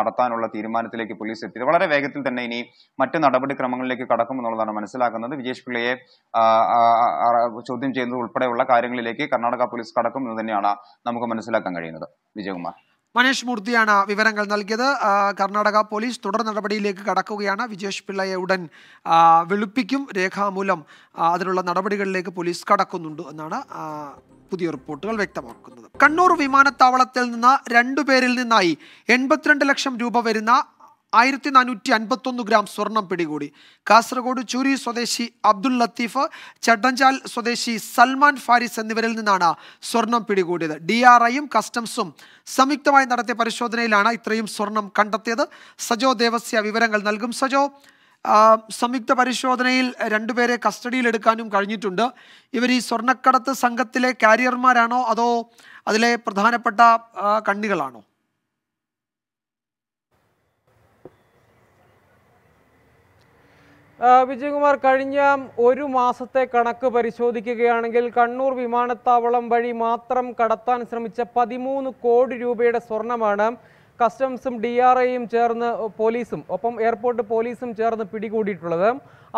നടത്താനുള്ള തീരുമാനം തീരുമാനത്തിലേക്ക് പോലീസ് എത്തിയത് വളരെ വേഗത്തിൽ തന്നെ ഇനി മറ്റ് നടപടിക്രമങ്ങളിലേക്ക് കടക്കും എന്നുള്ളതാണ് മനസ്സിലാക്കുന്നത് വിജേഷ് പിള്ളയെ ചോദ്യം ചെയ്യുന്നത് ഉൾപ്പെടെയുള്ള കാര്യങ്ങളിലേക്ക് കർണാടക പോലീസ് കടക്കും എന്ന് തന്നെയാണ് നമുക്ക് മനസ്സിലാക്കാൻ കഴിയുന്നത് വിജയകുമാർ മനേഷ് മൂർത്തിയാണ് വിവരങ്ങൾ നൽകിയത് കർണാടക പോലീസ് തുടർ നടപടിയിലേക്ക് കടക്കുകയാണ് വിജേഷ് പിള്ളയെ ഉടൻ വെളുപ്പിക്കും രേഖാമൂലം അതിനുള്ള നടപടികളിലേക്ക് പോലീസ് കടക്കുന്നുണ്ട് എന്നാണ് പുതിയ റിപ്പോർട്ടുകൾ വ്യക്തമാക്കുന്നത് കണ്ണൂർ വിമാനത്താവളത്തിൽ നിന്ന് രണ്ടുപേരിൽ നിന്നായി എൺപത്തിരണ്ട് ലക്ഷം രൂപ വരുന്ന ആയിരത്തി നാനൂറ്റി അൻപത്തൊന്ന് ഗ്രാം സ്വർണം പിടികൂടി കാസർഗോഡ് ചൂരി സ്വദേശി അബ്ദുൽ ലത്തീഫ് ചട്ടഞ്ചാൽ സ്വദേശി സൽമാൻ ഫാരിസ് എന്നിവരിൽ നിന്നാണ് സ്വർണം പിടികൂടിയത് ഡി ആർ ഐയും കസ്റ്റംസും സംയുക്തമായി നടത്തിയ പരിശോധനയിലാണ് ഇത്രയും സ്വർണം കണ്ടെത്തിയത് സജോ ദേവസ്യ വിവരങ്ങൾ നൽകും സജോ സംയുക്ത പരിശോധനയിൽ രണ്ടുപേരെ കസ്റ്റഡിയിലെടുക്കാനും കഴിഞ്ഞിട്ടുണ്ട് ഇവർ ഈ സ്വർണ്ണക്കടത്ത് സംഘത്തിലെ കാരിയർമാരാണോ അതോ അതിലെ പ്രധാനപ്പെട്ട കണ്ണികളാണോ വിജയകുമാർ കഴിഞ്ഞ ഒരു മാസത്തെ കണക്ക് പരിശോധിക്കുകയാണെങ്കിൽ കണ്ണൂർ വിമാനത്താവളം വഴി മാത്രം കടത്താൻ ശ്രമിച്ച പതിമൂന്ന് കോടി രൂപയുടെ സ്വർണമാണ് കസ്റ്റംസും ഡി ആർ ഐയും ചേർന്ന് പോലീസും ഒപ്പം എയർപോർട്ട് പോലീസും ചേർന്ന് പിടികൂടിയിട്ടുള്ളത്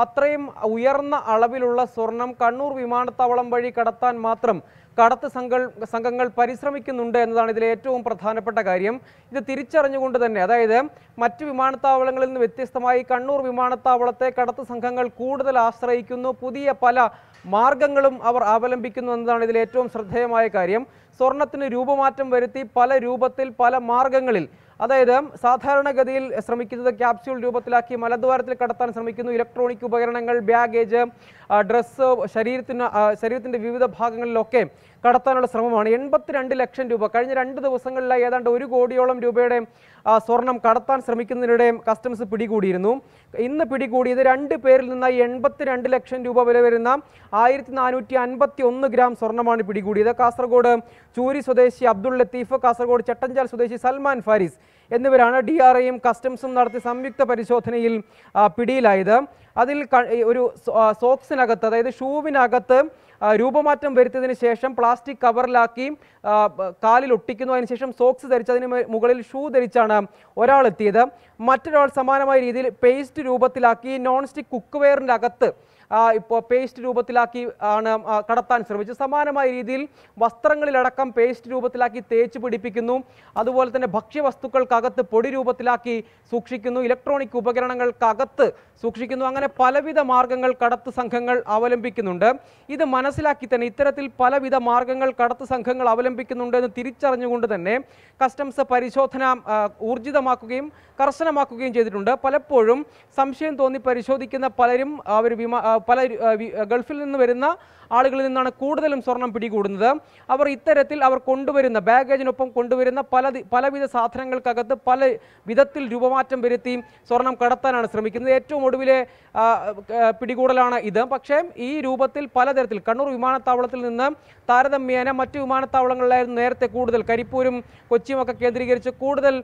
അത്രയും ഉയർന്ന അളവിലുള്ള സ്വർണം കണ്ണൂർ വിമാനത്താവളം വഴി കടത്താൻ മാത്രം കടത്ത് സംഘ സംഘങ്ങൾ പരിശ്രമിക്കുന്നുണ്ട് എന്നതാണ് ഇതിലെ ഏറ്റവും പ്രധാനപ്പെട്ട കാര്യം ഇത് തിരിച്ചറിഞ്ഞുകൊണ്ട് തന്നെ അതായത് മറ്റു വിമാനത്താവളങ്ങളിൽ നിന്ന് വ്യത്യസ്തമായി കണ്ണൂർ വിമാനത്താവളത്തെ കടത്ത് സംഘങ്ങൾ കൂടുതൽ ആശ്രയിക്കുന്നു പുതിയ പല മാർഗങ്ങളും അവർ അവലംബിക്കുന്നു എന്നതാണ് ഇതിലെ ഏറ്റവും ശ്രദ്ധേയമായ കാര്യം സ്വർണത്തിന് രൂപമാറ്റം വരുത്തി പല രൂപത്തിൽ പല മാർഗങ്ങളിൽ അതായത് സാധാരണഗതിയിൽ ശ്രമിക്കുന്നത് ക്യാപ്സ്യൂൾ രൂപത്തിലാക്കി മലദ്വാരത്തിൽ കടത്താൻ ശ്രമിക്കുന്നു ഇലക്ട്രോണിക് ഉപകരണങ്ങൾ ബാഗേജ് ഡ്രസ്സ് ശരീരത്തിന് ശരീരത്തിൻ്റെ വിവിധ ഭാഗങ്ങളിലൊക്കെ കടത്താനുള്ള ശ്രമമാണ് എൺപത്തിരണ്ട് ലക്ഷം രൂപ കഴിഞ്ഞ രണ്ട് ദിവസങ്ങളിലായി ഏതാണ്ട് ഒരു കോടിയോളം രൂപയുടെ സ്വർണം കടത്താൻ ശ്രമിക്കുന്നതിനിടെ കസ്റ്റംസ് പിടികൂടിയിരുന്നു ഇന്ന് പിടികൂടിയത് രണ്ട് പേരിൽ നിന്നായി എൺപത്തിരണ്ട് ലക്ഷം രൂപ വില വരുന്ന ആയിരത്തി നാനൂറ്റി അൻപത്തി ഒന്ന് ഗ്രാം സ്വർണ്ണമാണ് പിടികൂടിയത് കാസർഗോഡ് ചൂരി സ്വദേശി അബ്ദുൾ ലത്തീഫ് കാസർഗോഡ് ചട്ടഞ്ചാൽ സ്വദേശി സൽമാൻ ഫാരിസ് എന്നിവരാണ് ഡി ആർ ഐയും കസ്റ്റംസും നടത്തിയ സംയുക്ത പരിശോധനയിൽ പിടിയിലായത് അതിൽ ഒരു സോക്സിനകത്ത് അതായത് ഷൂവിനകത്ത് രൂപമാറ്റം വരുത്തിയതിന് ശേഷം പ്ലാസ്റ്റിക് കവറിലാക്കി കാലിൽ ഒട്ടിക്കുന്നു അതിനുശേഷം സോക്സ് അതിന് മുകളിൽ ഷൂ ധരിച്ചാണ് ഒരാൾ എത്തിയത് മറ്റൊരാൾ സമാനമായ രീതിയിൽ പേസ്റ്റ് രൂപത്തിലാക്കി നോൺ സ്റ്റിക് കുക്ക് വെയറിൻ്റെ അകത്ത് ഇപ്പോൾ പേസ്റ്റ് രൂപത്തിലാക്കി ആണ് കടത്താൻ ശ്രമിച്ചു സമാനമായ രീതിയിൽ വസ്ത്രങ്ങളിലടക്കം പേസ്റ്റ് രൂപത്തിലാക്കി തേച്ച് പിടിപ്പിക്കുന്നു അതുപോലെ തന്നെ ഭക്ഷ്യവസ്തുക്കൾക്കകത്ത് പൊടി രൂപത്തിലാക്കി സൂക്ഷിക്കുന്നു ഇലക്ട്രോണിക് ഉപകരണങ്ങൾക്കകത്ത് സൂക്ഷിക്കുന്നു അങ്ങനെ പലവിധ മാർഗങ്ങൾ കടത്ത് സംഘങ്ങൾ അവലംബിക്കുന്നുണ്ട് ഇത് മനസ്സിലാക്കി തന്നെ ഇത്തരത്തിൽ പലവിധ മാർഗങ്ങൾ കടത്ത് സംഘങ്ങൾ അവലംബിക്കുന്നുണ്ട് എന്ന് തിരിച്ചറിഞ്ഞുകൊണ്ട് തന്നെ കസ്റ്റംസ് പരിശോധന ഊർജിതമാക്കുകയും കർശനമാക്കുകയും ചെയ്തിട്ടുണ്ട് പലപ്പോഴും സംശയം തോന്നി പരിശോധിക്കുന്ന പലരും അവർ വിമാ പല ഗൾഫിൽ നിന്ന് വരുന്ന ആളുകളിൽ നിന്നാണ് കൂടുതലും സ്വർണം പിടികൂടുന്നത് അവർ ഇത്തരത്തിൽ അവർ കൊണ്ടുവരുന്ന ബാഗേജിനൊപ്പം കൊണ്ടുവരുന്ന പല പലവിധ സാധനങ്ങൾക്കകത്ത് പല വിധത്തിൽ രൂപമാറ്റം വരുത്തി സ്വർണം കടത്താനാണ് ശ്രമിക്കുന്നത് ഏറ്റവും ഒടുവിലെ പിടികൂടലാണ് ഇത് പക്ഷേ ഈ രൂപത്തിൽ പലതരത്തിൽ കണ്ണൂർ വിമാനത്താവളത്തിൽ നിന്ന് താരതമ്യേന മറ്റ് വിമാനത്താവളങ്ങളിലായിരുന്നു നേരത്തെ കൂടുതൽ കരിപ്പൂരും കൊച്ചിയുമൊക്കെ കേന്ദ്രീകരിച്ച് കൂടുതൽ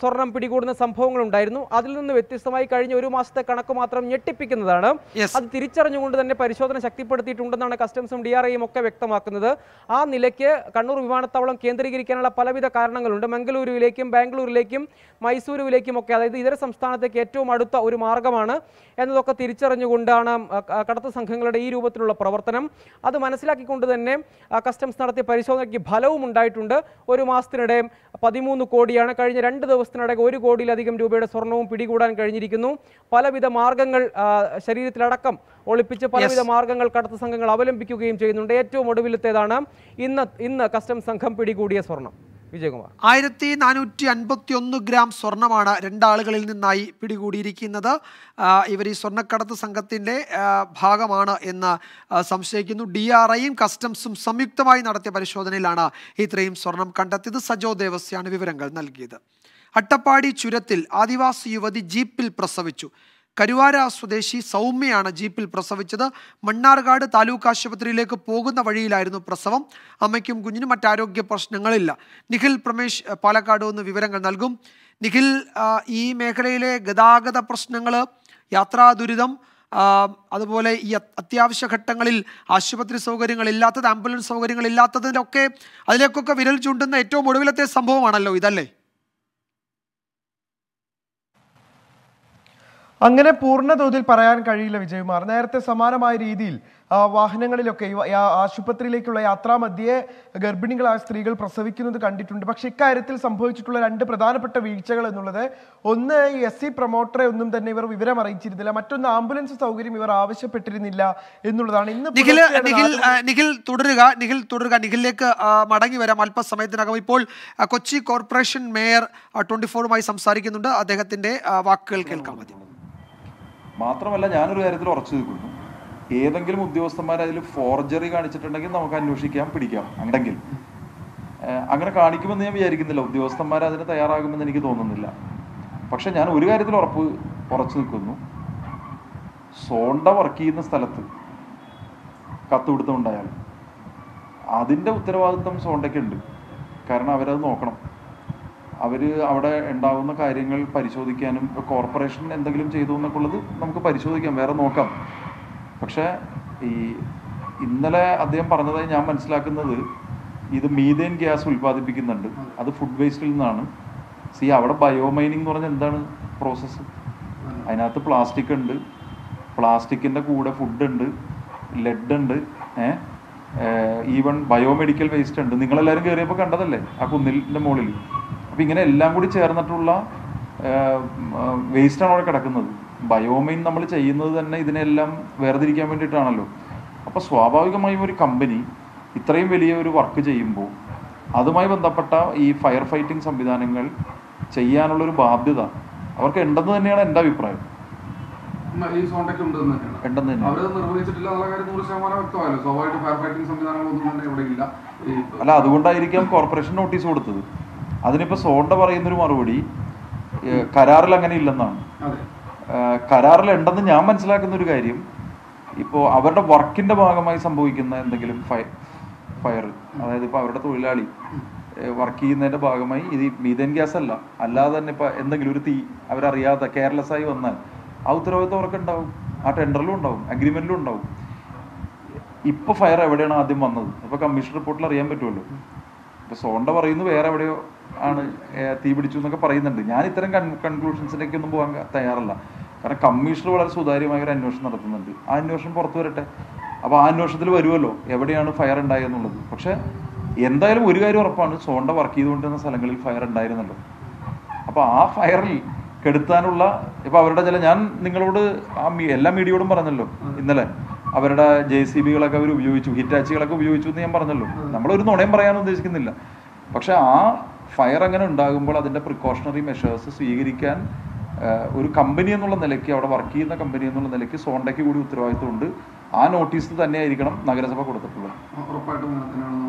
സ്വർണം പിടികൂടുന്ന സംഭവങ്ങളുണ്ടായിരുന്നു അതിൽ നിന്ന് വ്യത്യസ്തമായി കഴിഞ്ഞ ഒരു മാസത്തെ കണക്ക് മാത്രം ഞെട്ടിപ്പിക്കുന്നതാണ് അത് തിരിച്ചറിഞ്ഞുകൊണ്ട് തന്നെ പരിശോധന ശക്തിപ്പെടുത്തിയിട്ടുണ്ടെന്നാണ് കസ്റ്റംസും ഡി ആർ ഐയും ഒക്കെ വ്യക്തമാക്കുന്നത് ആ നിലയ്ക്ക് കണ്ണൂർ വിമാനത്താവളം കേന്ദ്രീകരിക്കാനുള്ള പലവിധ കാരണങ്ങളുണ്ട് മംഗളൂരുവിലേക്കും ബാംഗ്ലൂരിലേക്കും മൈസൂരുവിലേക്കും ഒക്കെ അതായത് ഇതര സംസ്ഥാനത്തേക്ക് ഏറ്റവും അടുത്ത ഒരു മാർഗമാണ് എന്നതൊക്കെ തിരിച്ചറിഞ്ഞുകൊണ്ടാണ് കടത്ത് സംഘങ്ങളുടെ ഈ രൂപത്തിലുള്ള പ്രവർത്തനം അത് മനസ്സിലാക്കിക്കൊണ്ട് തന്നെ കസ്റ്റംസ് നടത്തിയ പരിശോധനയ്ക്ക് ഫലവും ഉണ്ടായിട്ടുണ്ട് ഒരു മാസത്തിനിടെ പതിമൂന്ന് കോടിയാണ് കഴിഞ്ഞ രണ്ട് ദിവസത്തിനിടയ്ക്ക് ഒരു കോടിയിലധികം രൂപയുടെ സ്വർണവും പിടികൂടാൻ കഴിഞ്ഞിരിക്കുന്നു പലവിധ മാർഗങ്ങൾ ശരീരത്തിലടക്കം ഒളിപ്പിച്ച് പലവിധ മാർഗങ്ങൾ കടത്ത് സംഘങ്ങൾ അവലംബിക്കുകയും ചെയ്യുന്നുണ്ട് ഏറ്റവും ഒടുവിലത്തേതാണ് ഇന്ന് ഇന്ന് കസ്റ്റംസ് സംഘം പിടികൂടിയ സ്വർണം വിജയകുമാർ ആയിരത്തി നാനൂറ്റി അൻപത്തി ഒന്ന് ഗ്രാം സ്വർണമാണ് രണ്ടാളുകളിൽ നിന്നായി പിടികൂടിയിരിക്കുന്നത് ഇവർ ഈ സ്വർണ്ണക്കടത്ത് സംഘത്തിൻ്റെ ഭാഗമാണ് എന്ന് സംശയിക്കുന്നു ഡി ആർ ഐയും കസ്റ്റംസും സംയുക്തമായി നടത്തിയ പരിശോധനയിലാണ് ഇത്രയും സ്വർണം കണ്ടെത്തിയത് സജോ ദേവസ്യാണ് വിവരങ്ങൾ നൽകിയത് അട്ടപ്പാടി ചുരത്തിൽ ആദിവാസി യുവതി ജീപ്പിൽ പ്രസവിച്ചു കരുവാര സ്വദേശി സൗമ്യയാണ് ജീപ്പിൽ പ്രസവിച്ചത് മണ്ണാർകാട് താലൂക്ക് ആശുപത്രിയിലേക്ക് പോകുന്ന വഴിയിലായിരുന്നു പ്രസവം അമ്മയ്ക്കും കുഞ്ഞിനും മറ്റാരോഗ്യ പ്രശ്നങ്ങളില്ല നിഖിൽ പ്രമേഷ് പാലക്കാട് നിന്ന് വിവരങ്ങൾ നൽകും നിഖിൽ ഈ മേഖലയിലെ ഗതാഗത പ്രശ്നങ്ങൾ യാത്രാ ദുരിതം അതുപോലെ ഈ അത്യാവശ്യ ഘട്ടങ്ങളിൽ ആശുപത്രി സൗകര്യങ്ങളില്ലാത്തത് ആംബുലൻസ് സൗകര്യങ്ങളില്ലാത്തതിനൊക്കെ അതിലേക്കൊക്കെ വിരൽ ചൂണ്ടുന്ന ഏറ്റവും ഒടുവിലത്തെ സംഭവമാണല്ലോ ഇതല്ലേ അങ്ങനെ പൂർണ്ണതോതിൽ പറയാൻ കഴിയില്ല വിജയകുമാർ നേരത്തെ സമാനമായ രീതിയിൽ വാഹനങ്ങളിലൊക്കെ ആശുപത്രിയിലേക്കുള്ള മധ്യേ ഗർഭിണികളായ സ്ത്രീകൾ പ്രസവിക്കുന്നത് കണ്ടിട്ടുണ്ട് പക്ഷെ ഇക്കാര്യത്തിൽ സംഭവിച്ചിട്ടുള്ള രണ്ട് പ്രധാനപ്പെട്ട വീഴ്ചകൾ എന്നുള്ളത് ഒന്ന് ഈ എസ് സി പ്രൊമോട്ടറെ ഒന്നും തന്നെ ഇവർ വിവരം അറിയിച്ചിരുന്നില്ല മറ്റൊന്ന് ആംബുലൻസ് സൗകര്യം ഇവർ ആവശ്യപ്പെട്ടിരുന്നില്ല എന്നുള്ളതാണ് ഇന്ന് നിഖിൽ നിഖിൽ നിഖിൽ തുടരുക നിഖിൽ തുടരുക നിഖിലേക്ക് മടങ്ങി വരാം അല്പസമയത്തിനകം ഇപ്പോൾ കൊച്ചി കോർപ്പറേഷൻ മേയർ ട്വന്റി ഫോറുമായി സംസാരിക്കുന്നുണ്ട് അദ്ദേഹത്തിന്റെ വാക്കുകൾ കേൾക്കാൻ മതി മാത്രമല്ല ഞാനൊരു കാര്യത്തിൽ ഉറച്ചു നിൽക്കുന്നു ഏതെങ്കിലും ഉദ്യോഗസ്ഥന്മാർ അതിൽ ഫോർജറി കാണിച്ചിട്ടുണ്ടെങ്കിൽ നമുക്ക് അന്വേഷിക്കാം പിടിക്കാം ഉണ്ടെങ്കിൽ അങ്ങനെ കാണിക്കുമെന്ന് ഞാൻ വിചാരിക്കുന്നില്ല ഉദ്യോഗസ്ഥന്മാർ അതിന് തയ്യാറാകുമെന്ന് എനിക്ക് തോന്നുന്നില്ല പക്ഷെ ഞാൻ ഒരു കാര്യത്തിൽ ഉറപ്പ് ഉറച്ചു നിൽക്കുന്നു സോണ്ട വർക്ക് ചെയ്യുന്ന സ്ഥലത്ത് കത്തുപിടുത്തം ഉണ്ടായാൽ അതിൻ്റെ ഉത്തരവാദിത്വം സോണ്ടയ്ക്കുണ്ട് കാരണം അവരത് നോക്കണം അവർ അവിടെ ഉണ്ടാകുന്ന കാര്യങ്ങൾ പരിശോധിക്കാനും ഇപ്പോൾ കോർപ്പറേഷൻ എന്തെങ്കിലും ചെയ്തു എന്നൊക്കെയുള്ളത് നമുക്ക് പരിശോധിക്കാം വേറെ നോക്കാം പക്ഷേ ഈ ഇന്നലെ അദ്ദേഹം പറഞ്ഞതായി ഞാൻ മനസ്സിലാക്കുന്നത് ഇത് മീതേൻ ഗ്യാസ് ഉൽപ്പാദിപ്പിക്കുന്നുണ്ട് അത് ഫുഡ് വേസ്റ്റിൽ നിന്നാണ് സി അവിടെ ബയോമൈനിങ് എന്ന് പറഞ്ഞാൽ എന്താണ് പ്രോസസ്സ് അതിനകത്ത് പ്ലാസ്റ്റിക് ഉണ്ട് പ്ലാസ്റ്റിക്കിൻ്റെ കൂടെ ഫുഡ് ഉണ്ട് ലെഡ് ഉണ്ട് ഏഹ് ഈവൺ ബയോമെഡിക്കൽ വേസ്റ്റ് ഉണ്ട് നിങ്ങളെല്ലാവരും കയറിയപ്പോൾ കണ്ടതല്ലേ ആ കുന്നിലിൻ്റെ മുകളിൽ അപ്പൊ ഇങ്ങനെ എല്ലാം കൂടി ചേർന്നിട്ടുള്ള വേസ്റ്റാണ് അവിടെ കിടക്കുന്നത് ബയോമെയിൻ നമ്മൾ ചെയ്യുന്നത് തന്നെ ഇതിനെല്ലാം വേർതിരിക്കാൻ വേണ്ടിയിട്ടാണല്ലോ അപ്പോൾ സ്വാഭാവികമായും ഒരു കമ്പനി ഇത്രയും വലിയ ഒരു വർക്ക് ചെയ്യുമ്പോൾ അതുമായി ബന്ധപ്പെട്ട ഈ ഫയർ ഫൈറ്റിംഗ് സംവിധാനങ്ങൾ ഒരു ബാധ്യത അവർക്ക് ഉണ്ടെന്ന് തന്നെയാണ് എൻ്റെ അഭിപ്രായം അല്ല അതുകൊണ്ടായിരിക്കാം കോർപ്പറേഷൻ നോട്ടീസ് കൊടുത്തത് അതിനിപ്പോ സോണ്ട പറയുന്നൊരു മറുപടി കരാറിൽ അങ്ങനെ ഇല്ലെന്നാണ് കരാറിൽ ഉണ്ടെന്ന് ഞാൻ മനസ്സിലാക്കുന്ന ഒരു കാര്യം ഇപ്പോ അവരുടെ വർക്കിന്റെ ഭാഗമായി സംഭവിക്കുന്ന എന്തെങ്കിലും ഫയ ഫയർ അതായത് ഇപ്പൊ അവരുടെ തൊഴിലാളി വർക്ക് ചെയ്യുന്നതിന്റെ ഭാഗമായി ഇത് മീതൻ ഗ്യാസ് അല്ല അല്ലാതെ തന്നെ ഇപ്പൊ എന്തെങ്കിലും ഒരു തീ അവരറിയാത്ത കെയർലെസ് ആയി വന്നാൽ ആ ഉത്തരവാദിത്വം ഉണ്ടാവും ആ ടെൻഡറിലും ഉണ്ടാവും അഗ്രിമെന്റിലും ഉണ്ടാവും ഇപ്പൊ ഫയർ എവിടെയാണ് ആദ്യം വന്നത് അപ്പോൾ കമ്മീഷൻ റിപ്പോർട്ടിൽ അറിയാൻ പറ്റുമല്ലോ ഇപ്പൊ സോണ്ട പറയുന്നത് വേറെ എവിടെയോ ആണ് തീ പിടിച്ചു എന്നൊക്കെ പറയുന്നുണ്ട് ഞാൻ ഇത്തരം കൺക്ലൂഷൻസിലേക്ക് ഒന്നും പോകാൻ തയ്യാറല്ല കാരണം കമ്മീഷണർ വളരെ സുതാര്യമായ ഒരു അന്വേഷണം നടത്തുന്നുണ്ട് ആ അന്വേഷണം പുറത്തു വരട്ടെ അപ്പോൾ ആ അന്വേഷണത്തിൽ വരുമല്ലോ എവിടെയാണ് ഫയർ ഉണ്ടായെന്നുള്ളത് പക്ഷെ എന്തായാലും ഒരു കാര്യം ഉറപ്പാണ് സോണ്ട വർക്ക് ചെയ്തുകൊണ്ടിരുന്ന സ്ഥലങ്ങളിൽ ഫയർ ഉണ്ടായിരുന്നല്ലോ അപ്പോൾ ആ ഫയറിൽ കെടുത്താനുള്ള ഇപ്പൊ അവരുടെ ചില ഞാൻ നിങ്ങളോട് ആ എല്ലാ മീഡിയയോടും പറഞ്ഞല്ലോ ഇന്നലെ അവരുടെ ജെ സി ബികളൊക്കെ അവർ ഉപയോഗിച്ചു ഹിറ്റാച്ചികളൊക്കെ ഉപയോഗിച്ചു എന്ന് ഞാൻ പറഞ്ഞല്ലോ നമ്മളൊരു നുണയും പറയാൻ ഉദ്ദേശിക്കുന്നില്ല പക്ഷെ ആ ഫയർ അങ്ങനെ ഉണ്ടാകുമ്പോൾ അതിൻ്റെ പ്രിക്കോഷണറി മെഷേഴ്സ് സ്വീകരിക്കാൻ ഒരു കമ്പനി എന്നുള്ള നിലയ്ക്ക് അവിടെ വർക്ക് ചെയ്യുന്ന കമ്പനി എന്നുള്ള നിലയ്ക്ക് സോണ്ടയ്ക്ക് കൂടി ഉണ്ട് ആ നോട്ടീസ് തന്നെ ആയിരിക്കണം നഗരസഭ കൊടുത്തിട്ടുള്ളത്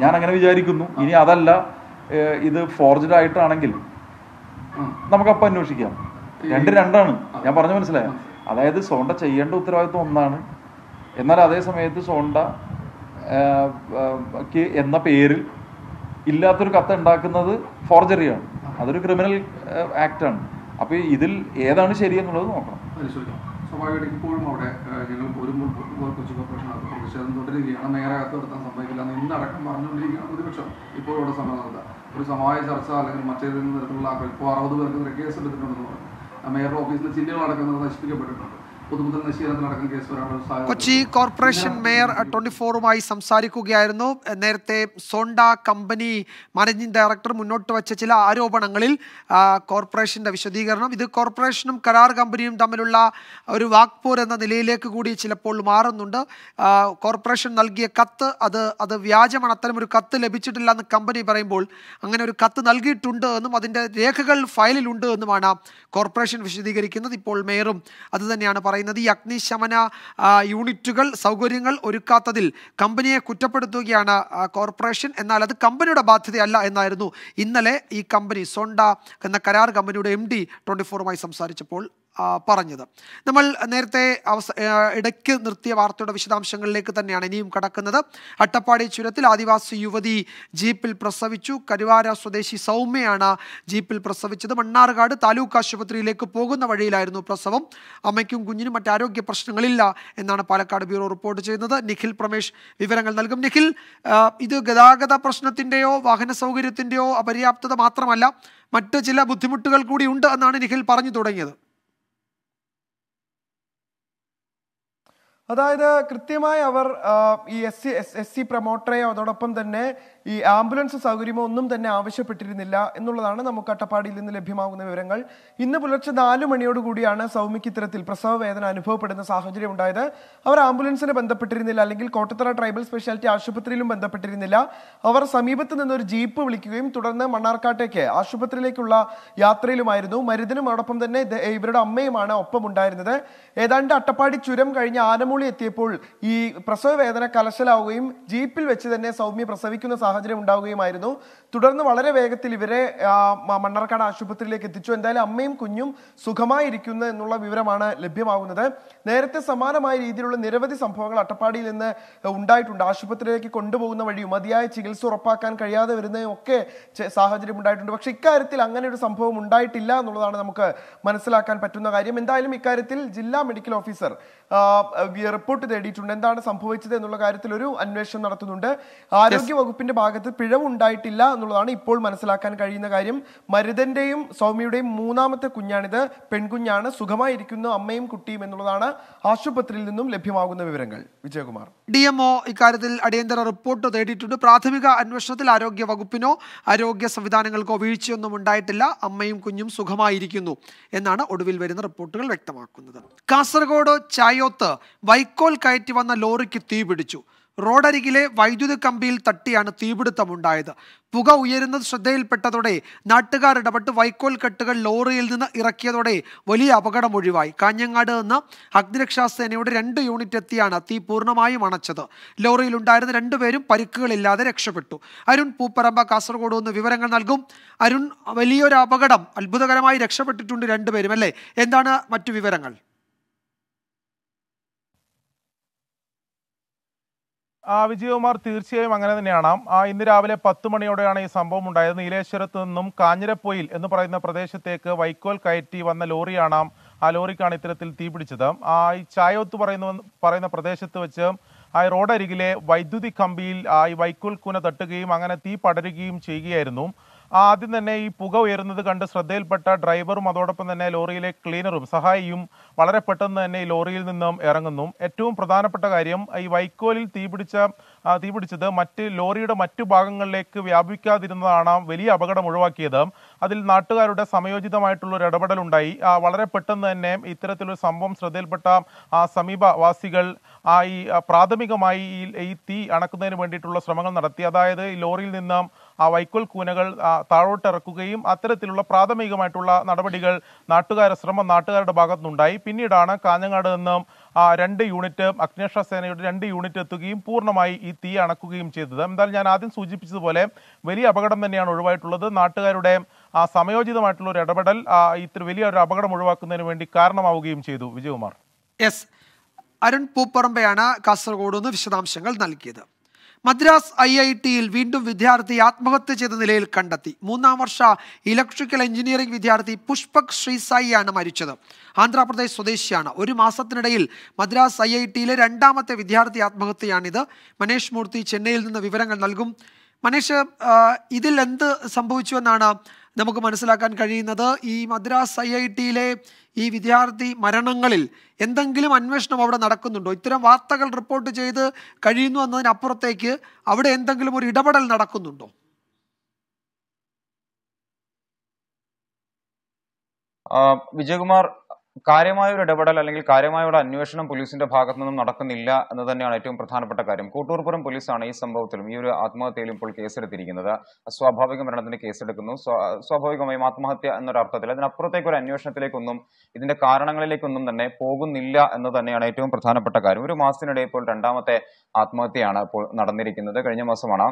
ഞാൻ അങ്ങനെ വിചാരിക്കുന്നു ഇനി അതല്ല ഇത് ഫോർജഡ് ആയിട്ടാണെങ്കിൽ നമുക്കപ്പം അന്വേഷിക്കാം രണ്ട് രണ്ടാണ് ഞാൻ പറഞ്ഞു മനസ്സിലായോ അതായത് സോണ്ട ചെയ്യേണ്ട ഉത്തരവാദിത്വം ഒന്നാണ് എന്നാൽ അതേ സമയത്ത് സോണ്ട എന്ന പേരിൽ ഇല്ലാത്തൊരു കത്ത് ഉണ്ടാക്കുന്നത് ഫോർജറിയാണ് അതൊരു ക്രിമിനൽ ആക്ട് ആണ് അപ്പോൾ ഇതിൽ ഏതാണ് ശരിയെന്നുള്ളത് നോക്കണം സ്വാഭാവികമായിട്ട് ഇപ്പോഴും അവിടെ ഞങ്ങൾ ഒരു കൊച്ചു കോർപ്പറേഷൻ അത് പ്രതിഷേധം തുടരുകയാണ് നേരെ അകത്ത് നടത്താൻ സംഭവിക്കില്ല എന്ന് അടക്കം പറഞ്ഞുകൊണ്ടിരിക്കുകയാണ് പ്രതിപക്ഷം ഇപ്പോഴും അവിടെ സമരം നടത്തുക ഒരു സമായ ചർച്ച അല്ലെങ്കിൽ മറ്റേതെങ്കിലും തരത്തിലുള്ള ഇപ്പോൾ അറുപത് പേർക്കെതിരെ കേസ് എടുത്തിട്ടുണ്ടെന്ന് പറഞ്ഞു മേയറുടെ ഓഫീസിലെ ചില്ലകൾ അടക്കുന്നത് നശിപ്പിക്കപ്പെട്ടിട്ടുണ്ട് കൊച്ചി കോർപ്പറേഷൻ മേയർ ട്വന്റി ഫോറുമായി സംസാരിക്കുകയായിരുന്നു നേരത്തെ സോണ്ട കമ്പനി മാനേജിംഗ് ഡയറക്ടർ മുന്നോട്ട് വച്ച ചില ആരോപണങ്ങളിൽ കോർപ്പറേഷന്റെ വിശദീകരണം ഇത് കോർപ്പറേഷനും കരാർ കമ്പനിയും തമ്മിലുള്ള ഒരു വാക്പോർ എന്ന നിലയിലേക്ക് കൂടി ചിലപ്പോൾ മാറുന്നുണ്ട് കോർപ്പറേഷൻ നൽകിയ കത്ത് അത് അത് വ്യാജമാണ് ഒരു കത്ത് ലഭിച്ചിട്ടില്ല എന്ന് കമ്പനി പറയുമ്പോൾ അങ്ങനെ ഒരു കത്ത് നൽകിയിട്ടുണ്ട് എന്നും അതിൻ്റെ രേഖകൾ ഫയലിലുണ്ട് എന്നുമാണ് കോർപ്പറേഷൻ വിശദീകരിക്കുന്നത് ഇപ്പോൾ മേയറും അത് തന്നെയാണ് പറയുന്നത് പറയുന്നത് ഈ അഗ്നിശമന യൂണിറ്റുകൾ സൗകര്യങ്ങൾ ഒരുക്കാത്തതിൽ കമ്പനിയെ കുറ്റപ്പെടുത്തുകയാണ് കോർപ്പറേഷൻ എന്നാൽ അത് കമ്പനിയുടെ ബാധ്യതയല്ല എന്നായിരുന്നു ഇന്നലെ ഈ കമ്പനി സോണ്ട എന്ന കരാർ കമ്പനിയുടെ എം ഡി ട്വൻറ്റി ഫോറുമായി സംസാരിച്ചപ്പോൾ പറഞ്ഞത് നമ്മൾ നേരത്തെ അവസ ഇടയ്ക്ക് നിർത്തിയ വാർത്തയുടെ വിശദാംശങ്ങളിലേക്ക് തന്നെയാണ് ഇനിയും കടക്കുന്നത് അട്ടപ്പാടി ചുരത്തിൽ ആദിവാസി യുവതി ജീപ്പിൽ പ്രസവിച്ചു കരുവാര സ്വദേശി സൗമ്യയാണ് ജീപ്പിൽ പ്രസവിച്ചത് മണ്ണാർകാട് താലൂക്ക് ആശുപത്രിയിലേക്ക് പോകുന്ന വഴിയിലായിരുന്നു പ്രസവം അമ്മയ്ക്കും കുഞ്ഞിനും മറ്റാരോഗ്യ പ്രശ്നങ്ങളില്ല എന്നാണ് പാലക്കാട് ബ്യൂറോ റിപ്പോർട്ട് ചെയ്യുന്നത് നിഖിൽ പ്രമേഷ് വിവരങ്ങൾ നൽകും നിഖിൽ ഇത് ഗതാഗത പ്രശ്നത്തിൻ്റെയോ വാഹന സൗകര്യത്തിൻ്റെയോ അപര്യാപ്തത മാത്രമല്ല മറ്റ് ചില ബുദ്ധിമുട്ടുകൾ കൂടി ഉണ്ട് എന്നാണ് നിഖിൽ പറഞ്ഞു തുടങ്ങിയത് അതായത് കൃത്യമായി അവർ ഈ S C S S C പ്രൊമോട്ടറെയോ അതോടൊപ്പം തന്നെ ഈ ആംബുലൻസ് സൗകര്യമോ ഒന്നും തന്നെ ആവശ്യപ്പെട്ടിരുന്നില്ല എന്നുള്ളതാണ് നമുക്ക് അട്ടപ്പാടിയിൽ നിന്ന് ലഭ്യമാകുന്ന വിവരങ്ങൾ ഇന്ന് പുലർച്ചെ നാലു മണിയോടുകൂടിയാണ് സൗമ്യയ്ക്ക് ഇത്തരത്തിൽ പ്രസവ വേദന അനുഭവപ്പെടുന്ന സാഹചര്യം ഉണ്ടായത് അവർ ആംബുലൻസിനെ ബന്ധപ്പെട്ടിരുന്നില്ല അല്ലെങ്കിൽ കോട്ടത്തറ ട്രൈബൽ സ്പെഷ്യാലിറ്റി ആശുപത്രിയിലും ബന്ധപ്പെട്ടിരുന്നില്ല അവർ സമീപത്ത് നിന്നൊരു ജീപ്പ് വിളിക്കുകയും തുടർന്ന് മണ്ണാർക്കാട്ടേക്ക് ആശുപത്രിയിലേക്കുള്ള യാത്രയിലുമായിരുന്നു മരുതിനും അതോടൊപ്പം തന്നെ ഇവരുടെ അമ്മയുമാണ് ഒപ്പം ഉണ്ടായിരുന്നത് ഏതാണ്ട് അട്ടപ്പാടി ചുരം കഴിഞ്ഞ് ആനമൂളി എത്തിയപ്പോൾ ഈ പ്രസവ വേദന കലശലാവുകയും ജീപ്പിൽ വെച്ച് തന്നെ സൗമ്യ പ്രസവിക്കുന്ന സാഹചര്യം ഉണ്ടാവുകയുമായിരുന്നു തുടർന്ന് വളരെ വേഗത്തിൽ ഇവരെ മണ്ണാർക്കാട് ആശുപത്രിയിലേക്ക് എത്തിച്ചു എന്തായാലും അമ്മയും കുഞ്ഞും സുഖമായിരിക്കുന്നു എന്നുള്ള വിവരമാണ് ലഭ്യമാകുന്നത് നേരത്തെ സമാനമായ രീതിയിലുള്ള നിരവധി സംഭവങ്ങൾ അട്ടപ്പാടിയിൽ നിന്ന് ഉണ്ടായിട്ടുണ്ട് ആശുപത്രിയിലേക്ക് കൊണ്ടുപോകുന്ന വഴിയും മതിയായ ചികിത്സ ഉറപ്പാക്കാൻ കഴിയാതെ വരുന്നതും ഒക്കെ സാഹചര്യം ഉണ്ടായിട്ടുണ്ട് പക്ഷെ ഇക്കാര്യത്തിൽ അങ്ങനെ ഒരു സംഭവം ഉണ്ടായിട്ടില്ല എന്നുള്ളതാണ് നമുക്ക് മനസ്സിലാക്കാൻ പറ്റുന്ന കാര്യം എന്തായാലും ഇക്കാര്യത്തിൽ ജില്ലാ മെഡിക്കൽ ഓഫീസർ റിപ്പോർട്ട് തേടിയിട്ടുണ്ട് എന്താണ് സംഭവിച്ചത് എന്നുള്ള കാര്യത്തിൽ ഒരു അന്വേഷണം നടത്തുന്നുണ്ട് ആരോഗ്യ വകുപ്പിന്റെ ഭാഗത്ത് പിഴവുണ്ടായിട്ടില്ല എന്നുള്ളതാണ് ഇപ്പോൾ മനസ്സിലാക്കാൻ കഴിയുന്ന കാര്യം മരുതന്റെയും സൗമ്യയുടെയും മൂന്നാമത്തെ കുഞ്ഞാണിത് പെൺകുഞ്ഞാണ് സുഖമായിരിക്കുന്നു അമ്മയും കുട്ടിയും എന്നുള്ളതാണ് ആശുപത്രിയിൽ നിന്നും ലഭ്യമാകുന്ന വിവരങ്ങൾ വിജയകുമാർ ഡി എംഒ ഇക്കാര്യത്തിൽ അടിയന്തര റിപ്പോർട്ട് തേടിയിട്ടുണ്ട് പ്രാഥമിക അന്വേഷണത്തിൽ ആരോഗ്യ വകുപ്പിനോ ആരോഗ്യ സംവിധാനങ്ങൾക്കോ വീഴ്ചയൊന്നും ഉണ്ടായിട്ടില്ല അമ്മയും കുഞ്ഞും സുഖമായിരിക്കുന്നു എന്നാണ് ഒടുവിൽ വരുന്ന റിപ്പോർട്ടുകൾ വ്യക്തമാക്കുന്നത് കാസർഗോഡ് ചായോത്ത് വൈക്കോൽ കയറ്റി വന്ന ലോറിക്ക് തീപിടിച്ചു റോഡരികിലെ വൈദ്യുതി കമ്പിയിൽ തട്ടിയാണ് തീപിടുത്തമുണ്ടായത് പുക ഉയരുന്നത് ശ്രദ്ധയിൽപ്പെട്ടതോടെ നാട്ടുകാർ ഇടപെട്ട് വൈക്കോൽ കെട്ടുകൾ ലോറിയിൽ നിന്ന് ഇറക്കിയതോടെ വലിയ അപകടം ഒഴിവായി കാഞ്ഞങ്ങാട് നിന്ന് അഗ്നിരക്ഷാസേനയുടെ രണ്ട് യൂണിറ്റ് എത്തിയാണ് തീ പൂർണ്ണമായും അണച്ചത് ലോറിയിലുണ്ടായിരുന്ന രണ്ടുപേരും പരിക്കുകളില്ലാതെ രക്ഷപ്പെട്ടു അരുൺ പൂപ്പറമ്പ കാസർഗോഡ് നിന്ന് വിവരങ്ങൾ നൽകും അരുൺ വലിയൊരു അപകടം അത്ഭുതകരമായി രക്ഷപ്പെട്ടിട്ടുണ്ട് രണ്ടുപേരും അല്ലേ എന്താണ് മറ്റു വിവരങ്ങൾ ആ വിജയകുമാർ തീർച്ചയായും അങ്ങനെ തന്നെയാണ് ആ ഇന്ന് രാവിലെ പത്ത് മണിയോടെയാണ് ഈ സംഭവം ഉണ്ടായത് നീലേശ്വരത്ത് നിന്നും കാഞ്ഞിരപ്പൊയിൽ എന്ന് പറയുന്ന പ്രദേശത്തേക്ക് വൈക്കോൽ കയറ്റി വന്ന ലോറിയാണ് ആ ലോറിക്കാണ് ഇത്തരത്തിൽ തീപിടിച്ചത് ആ ഈ ചായോത്ത് പറയുന്ന പറയുന്ന പ്രദേശത്ത് വെച്ച് ആ റോഡരികിലെ വൈദ്യുതി കമ്പിയിൽ ആ ഈ വൈക്കോൽ കുന തട്ടുകയും അങ്ങനെ തീ പടരുകയും ചെയ്യുകയായിരുന്നു ആദ്യം തന്നെ ഈ പുക ഉയരുന്നത് കണ്ട് ശ്രദ്ധയിൽപ്പെട്ട ഡ്രൈവറും അതോടൊപ്പം തന്നെ ലോറിയിലെ ക്ലീനറും സഹായിയും വളരെ പെട്ടെന്ന് തന്നെ ഈ ലോറിയിൽ നിന്നും ഇറങ്ങുന്നു ഏറ്റവും പ്രധാനപ്പെട്ട കാര്യം ഈ വൈക്കോലിൽ തീപിടിച്ച തീപിടിച്ചത് മറ്റ് ലോറിയുടെ മറ്റു ഭാഗങ്ങളിലേക്ക് വ്യാപിക്കാതിരുന്നതാണ് വലിയ അപകടം ഒഴിവാക്കിയത് അതിൽ നാട്ടുകാരുടെ സമയോചിതമായിട്ടുള്ള ഒരു ഇടപെടൽ ഉണ്ടായി വളരെ പെട്ടെന്ന് തന്നെ ഇത്തരത്തിലൊരു സംഭവം ശ്രദ്ധയിൽപ്പെട്ട സമീപവാസികൾ ആ ഈ പ്രാഥമികമായി ഈ തീ അണക്കുന്നതിന് വേണ്ടിയിട്ടുള്ള ശ്രമങ്ങൾ നടത്തി അതായത് ഈ ലോറിയിൽ നിന്നും ആ വൈക്കോൽ കൂനകൾ താഴോട്ടിറക്കുകയും അത്തരത്തിലുള്ള പ്രാഥമികമായിട്ടുള്ള നടപടികൾ നാട്ടുകാരുടെ ശ്രമം നാട്ടുകാരുടെ ഭാഗത്തുനിന്നുണ്ടായി പിന്നീടാണ് കാഞ്ഞങ്ങാട് നിന്നും ആ രണ്ട് യൂണിറ്റ് അഗ്നിരക്ഷാ സേനയുടെ രണ്ട് യൂണിറ്റ് എത്തുകയും പൂർണ്ണമായി ഈ തീ അണക്കുകയും ചെയ്തത് എന്തായാലും ഞാൻ ആദ്യം സൂചിപ്പിച്ചതുപോലെ വലിയ അപകടം തന്നെയാണ് ഒഴിവായിട്ടുള്ളത് നാട്ടുകാരുടെ ആ സമയോചിതമായിട്ടുള്ള ഒരു ഇടപെടൽ ഇത്ര വലിയ ഒരു അപകടം ഒഴിവാക്കുന്നതിന് വേണ്ടി കാരണമാവുകയും ചെയ്തു വിജയകുമാർ യെസ് അരുൺ പൂപ്പറമ്പയാണ് കാസർഗോഡ് നിന്ന് വിശദാംശങ്ങൾ നൽകിയത് മദ്രാസ് ഐ ഐ ടിയിൽ വീണ്ടും വിദ്യാർത്ഥി ആത്മഹത്യ ചെയ്ത നിലയിൽ കണ്ടെത്തി മൂന്നാം വർഷ ഇലക്ട്രിക്കൽ എഞ്ചിനീയറിംഗ് വിദ്യാർത്ഥി പുഷ്പക് ശ്രീസായിയാണ് മരിച്ചത് ആന്ധ്രാപ്രദേശ് സ്വദേശിയാണ് ഒരു മാസത്തിനിടയിൽ മദ്രാസ് ഐ ഐ ടിയിലെ രണ്ടാമത്തെ വിദ്യാർത്ഥി ആത്മഹത്യയാണിത് മനേഷ് മൂർത്തി ചെന്നൈയിൽ നിന്ന് വിവരങ്ങൾ നൽകും മനേഷ് ഇതിൽ എന്ത് സംഭവിച്ചു എന്നാണ് നമുക്ക് മനസ്സിലാക്കാൻ കഴിയുന്നത് ഈ മദ്രാസ് ഐ ഐ ടിയിലെ ഈ വിദ്യാർത്ഥി മരണങ്ങളിൽ എന്തെങ്കിലും അന്വേഷണം അവിടെ നടക്കുന്നുണ്ടോ ഇത്തരം വാർത്തകൾ റിപ്പോർട്ട് ചെയ്ത് കഴിയുന്നു എന്നതിനപ്പുറത്തേക്ക് അവിടെ എന്തെങ്കിലും ഒരു ഇടപെടൽ നടക്കുന്നുണ്ടോ വിജയകുമാർ കാര്യമായ ഒരു ഇടപെടൽ അല്ലെങ്കിൽ കാര്യമായ ഒരു അന്വേഷണം പോലീസിന്റെ ഭാഗത്തു നിന്നും നടക്കുന്നില്ല എന്ന് തന്നെയാണ് ഏറ്റവും പ്രധാനപ്പെട്ട കാര്യം കൂട്ടൂർപുരം പോലീസാണ് ഈ സംഭവത്തിലും ഈ ഒരു ആത്മഹത്യയിലും ഇപ്പോൾ കേസെടുത്തിരിക്കുന്നത് സ്വാഭാവിക മരണത്തിന് കേസെടുക്കുന്നു സ്വാഭാവികമായും ആത്മഹത്യ എന്നൊരു അർത്ഥത്തിൽ അതിനപ്പുറത്തേക്ക് ഒരു അന്വേഷണത്തിലേക്കൊന്നും ഇതിന്റെ കാരണങ്ങളിലേക്കൊന്നും തന്നെ പോകുന്നില്ല എന്ന് തന്നെയാണ് ഏറ്റവും പ്രധാനപ്പെട്ട കാര്യം ഒരു മാസത്തിനിടെ ഇപ്പോൾ രണ്ടാമത്തെ ആത്മഹത്യയാണ് ഇപ്പോൾ നടന്നിരിക്കുന്നത് കഴിഞ്ഞ മാസമാണ്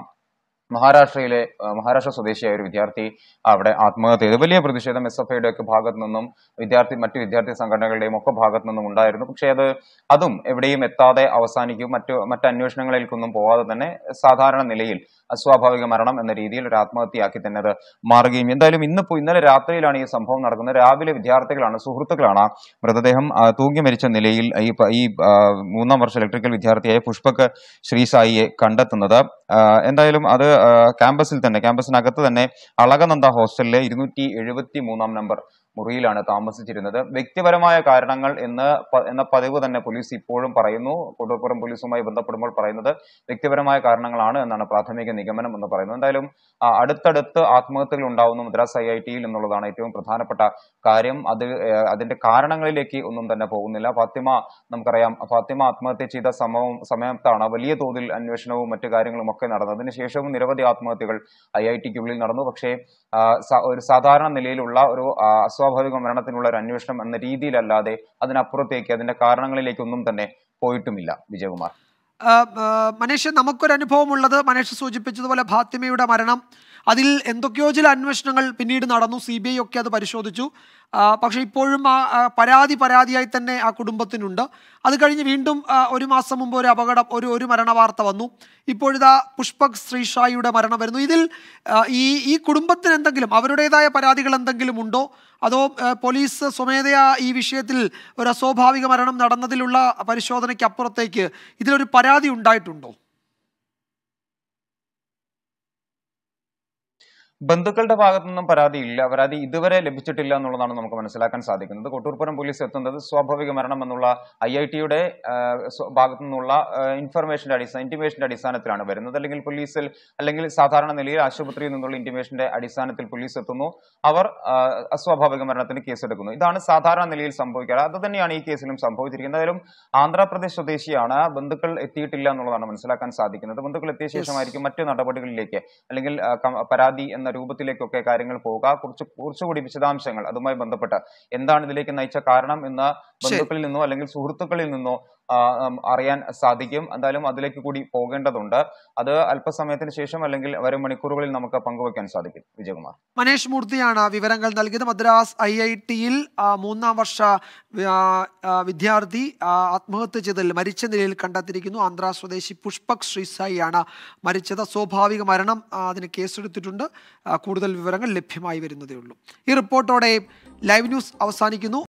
മഹാരാഷ്ട്രയിലെ മഹാരാഷ്ട്ര സ്വദേശിയായ ഒരു വിദ്യാർത്ഥി അവിടെ ആത്മഹത്യ ചെയ്തു വലിയ പ്രതിഷേധം എസ് എഫ് ഐയുടെ ഒക്കെ ഭാഗത്തു നിന്നും വിദ്യാർത്ഥി മറ്റ് വിദ്യാർത്ഥി സംഘടനകളുടെയും ഒക്കെ ഭാഗത്തു നിന്നും ഉണ്ടായിരുന്നു പക്ഷേ അത് അതും എവിടെയും എത്താതെ അവസാനിക്കും മറ്റു മറ്റന്വേഷണങ്ങളിലേക്കൊന്നും പോവാതെ തന്നെ സാധാരണ നിലയിൽ അസ്വാഭാവിക മരണം എന്ന രീതിയിൽ ഒരു ആത്മഹത്യയാക്കി തന്നെ അത് മാറുകയും എന്തായാലും ഇന്നിപ്പോ ഇന്നലെ രാത്രിയിലാണ് ഈ സംഭവം നടക്കുന്നത് രാവിലെ വിദ്യാർത്ഥികളാണ് സുഹൃത്തുക്കളാണ് മൃതദേഹം തൂങ്ങി മരിച്ച നിലയിൽ ഈ ഈ മൂന്നാം വർഷ ഇലക്ട്രിക്കൽ വിദ്യാർത്ഥിയായ പുഷ്പക് ശ്രീസായിയെ കണ്ടെത്തുന്നത് എന്തായാലും അത് ക്യാമ്പസിൽ തന്നെ ക്യാമ്പസിനകത്ത് തന്നെ അളകനന്ദ ഹോസ്റ്റലിലെ ഇരുന്നൂറ്റി എഴുപത്തി മൂന്നാം നമ്പർ മുറിയിലാണ് താമസിച്ചിരുന്നത് വ്യക്തിപരമായ കാരണങ്ങൾ എന്ന് എന്ന പതിവ് തന്നെ പോലീസ് ഇപ്പോഴും പറയുന്നു കൊടൂർപ്പുറം പോലീസുമായി ബന്ധപ്പെടുമ്പോൾ പറയുന്നത് വ്യക്തിപരമായ കാരണങ്ങളാണ് എന്നാണ് പ്രാഥമിക നിഗമനം എന്ന് പറയുന്നത് എന്തായാലും അടുത്തടുത്ത് ആത്മഹത്യകൾ ഉണ്ടാവുന്നു മദ്രാസ് ഐ ഐ ടിയിൽ എന്നുള്ളതാണ് ഏറ്റവും പ്രധാനപ്പെട്ട കാര്യം അത് അതിന്റെ കാരണങ്ങളിലേക്ക് ഒന്നും തന്നെ പോകുന്നില്ല ഫാത്തിമ നമുക്കറിയാം ഫാത്തിമ ആത്മഹത്യ ചെയ്ത സമവും സമയത്താണ് വലിയ തോതിൽ അന്വേഷണവും മറ്റു കാര്യങ്ങളും ഒക്കെ നടന്നത് ശേഷവും നിരവധി ആത്മഹത്യകൾ ഐ ഐ ടിക്കുള്ളിൽ നടന്നു പക്ഷേ ഒരു സാധാരണ നിലയിലുള്ള ഒരു അസ്വാ സ്വാഭാവിക മരണത്തിനുള്ള ഒരു അന്വേഷണം എന്ന രീതിയിലല്ലാതെ അതിനപ്പുറത്തേക്ക് അതിന്റെ കാരണങ്ങളിലേക്കൊന്നും തന്നെ പോയിട്ടുമില്ല വിജയകുമാർ മനുഷ്യൻ നമുക്കൊരു അനുഭവമുള്ളത് മനുഷ്യൻ സൂചിപ്പിച്ചതുപോലെ ഫാത്തിമയുടെ മരണം അതിൽ എന്തൊക്കെയോ ചില അന്വേഷണങ്ങൾ പിന്നീട് നടന്നു സി ബി ഐ ഒക്കെ അത് പരിശോധിച്ചു പക്ഷേ ഇപ്പോഴും ആ പരാതി പരാതിയായി തന്നെ ആ കുടുംബത്തിനുണ്ട് അത് കഴിഞ്ഞ് വീണ്ടും ഒരു മാസം മുമ്പ് ഒരു അപകടം ഒരു ഒരു മരണ വാർത്ത വന്നു ഇപ്പോഴിതാ പുഷ്പക് ശ്രീഷായിയുടെ മരണം വരുന്നു ഇതിൽ ഈ ഈ കുടുംബത്തിന് എന്തെങ്കിലും അവരുടേതായ പരാതികൾ എന്തെങ്കിലും ഉണ്ടോ അതോ പോലീസ് സ്വമേധയാ ഈ വിഷയത്തിൽ ഒരു അസ്വാഭാവിക മരണം നടന്നതിലുള്ള പരിശോധനയ്ക്ക് അപ്പുറത്തേക്ക് ഇതിലൊരു പരാതി ഉണ്ടായിട്ടുണ്ടോ ബന്ധുക്കളുടെ ഭാഗത്തുനിന്നും പരാതി ഇല്ല പരാതി ഇതുവരെ ലഭിച്ചിട്ടില്ല എന്നുള്ളതാണ് നമുക്ക് മനസ്സിലാക്കാൻ സാധിക്കുന്നത് കൊട്ടൂർപ്പുറം പോലീസ് എത്തുന്നത് സ്വാഭാവിക മരണം എന്നുള്ള ഐ ഐ ടിയുടെ ഭാഗത്തു നിന്നുള്ള ഇൻഫർമേഷന്റെ അടിസ്ഥാന ഇന്റിമേഷന്റെ അടിസ്ഥാനത്തിലാണ് വരുന്നത് അല്ലെങ്കിൽ പോലീസിൽ അല്ലെങ്കിൽ സാധാരണ നിലയിൽ ആശുപത്രിയിൽ നിന്നുള്ള ഇന്റിമേഷന്റെ അടിസ്ഥാനത്തിൽ പോലീസ് എത്തുന്നു അവർ അസ്വാഭാവിക മരണത്തിന് കേസെടുക്കുന്നു ഇതാണ് സാധാരണ നിലയിൽ സംഭവിക്കാറ് അത് തന്നെയാണ് ഈ കേസിലും സംഭവിച്ചിരിക്കുന്നത് എന്തായാലും ആന്ധ്രാപ്രദേശ് സ്വദേശിയാണ് ബന്ധുക്കൾ എത്തിയിട്ടില്ല എന്നുള്ളതാണ് മനസ്സിലാക്കാൻ സാധിക്കുന്നത് ബന്ധുക്കൾ എത്തിയ ശേഷമായിരിക്കും മറ്റു നടപടികളിലേക്ക് അല്ലെങ്കിൽ പരാതി എന്ന എന്ന രൂപത്തിലേക്കൊക്കെ കാര്യങ്ങൾ പോവുക കുറച്ച് കുറച്ചുകൂടി വിശദാംശങ്ങൾ അതുമായി ബന്ധപ്പെട്ട് എന്താണ് ഇതിലേക്ക് നയിച്ച കാരണം എന്ന് ബന്ധുക്കളിൽ നിന്നോ അല്ലെങ്കിൽ സുഹൃത്തുക്കളിൽ നിന്നോ അറിയാൻ സാധിക്കും എന്തായാലും അതിലേക്ക് കൂടി പോകേണ്ടതുണ്ട് അത് അല്പസമയത്തിന് ശേഷം അല്ലെങ്കിൽ വരും മണിക്കൂറുകളിൽ നമുക്ക് പങ്കുവയ്ക്കാൻ സാധിക്കും വിജയകുമാർ മനേഷ് മൂർത്തിയാണ് വിവരങ്ങൾ നൽകിയത് മദ്രാസ് ഐ ഐ ടിയിൽ മൂന്നാം വർഷ വിദ്യാർത്ഥി ആത്മഹത്യ ചെയ്തതിൽ മരിച്ച നിലയിൽ കണ്ടെത്തിയിരിക്കുന്നു ആന്ധ്രാ സ്വദേശി പുഷ്പക് ശ്രീസായി ആണ് മരിച്ചത് സ്വാഭാവിക മരണം അതിന് കേസെടുത്തിട്ടുണ്ട് കൂടുതൽ വിവരങ്ങൾ ലഭ്യമായി വരുന്നതേ ഉള്ളൂ ഈ റിപ്പോർട്ടോടെ ലൈവ് ന്യൂസ് അവസാനിക്കുന്നു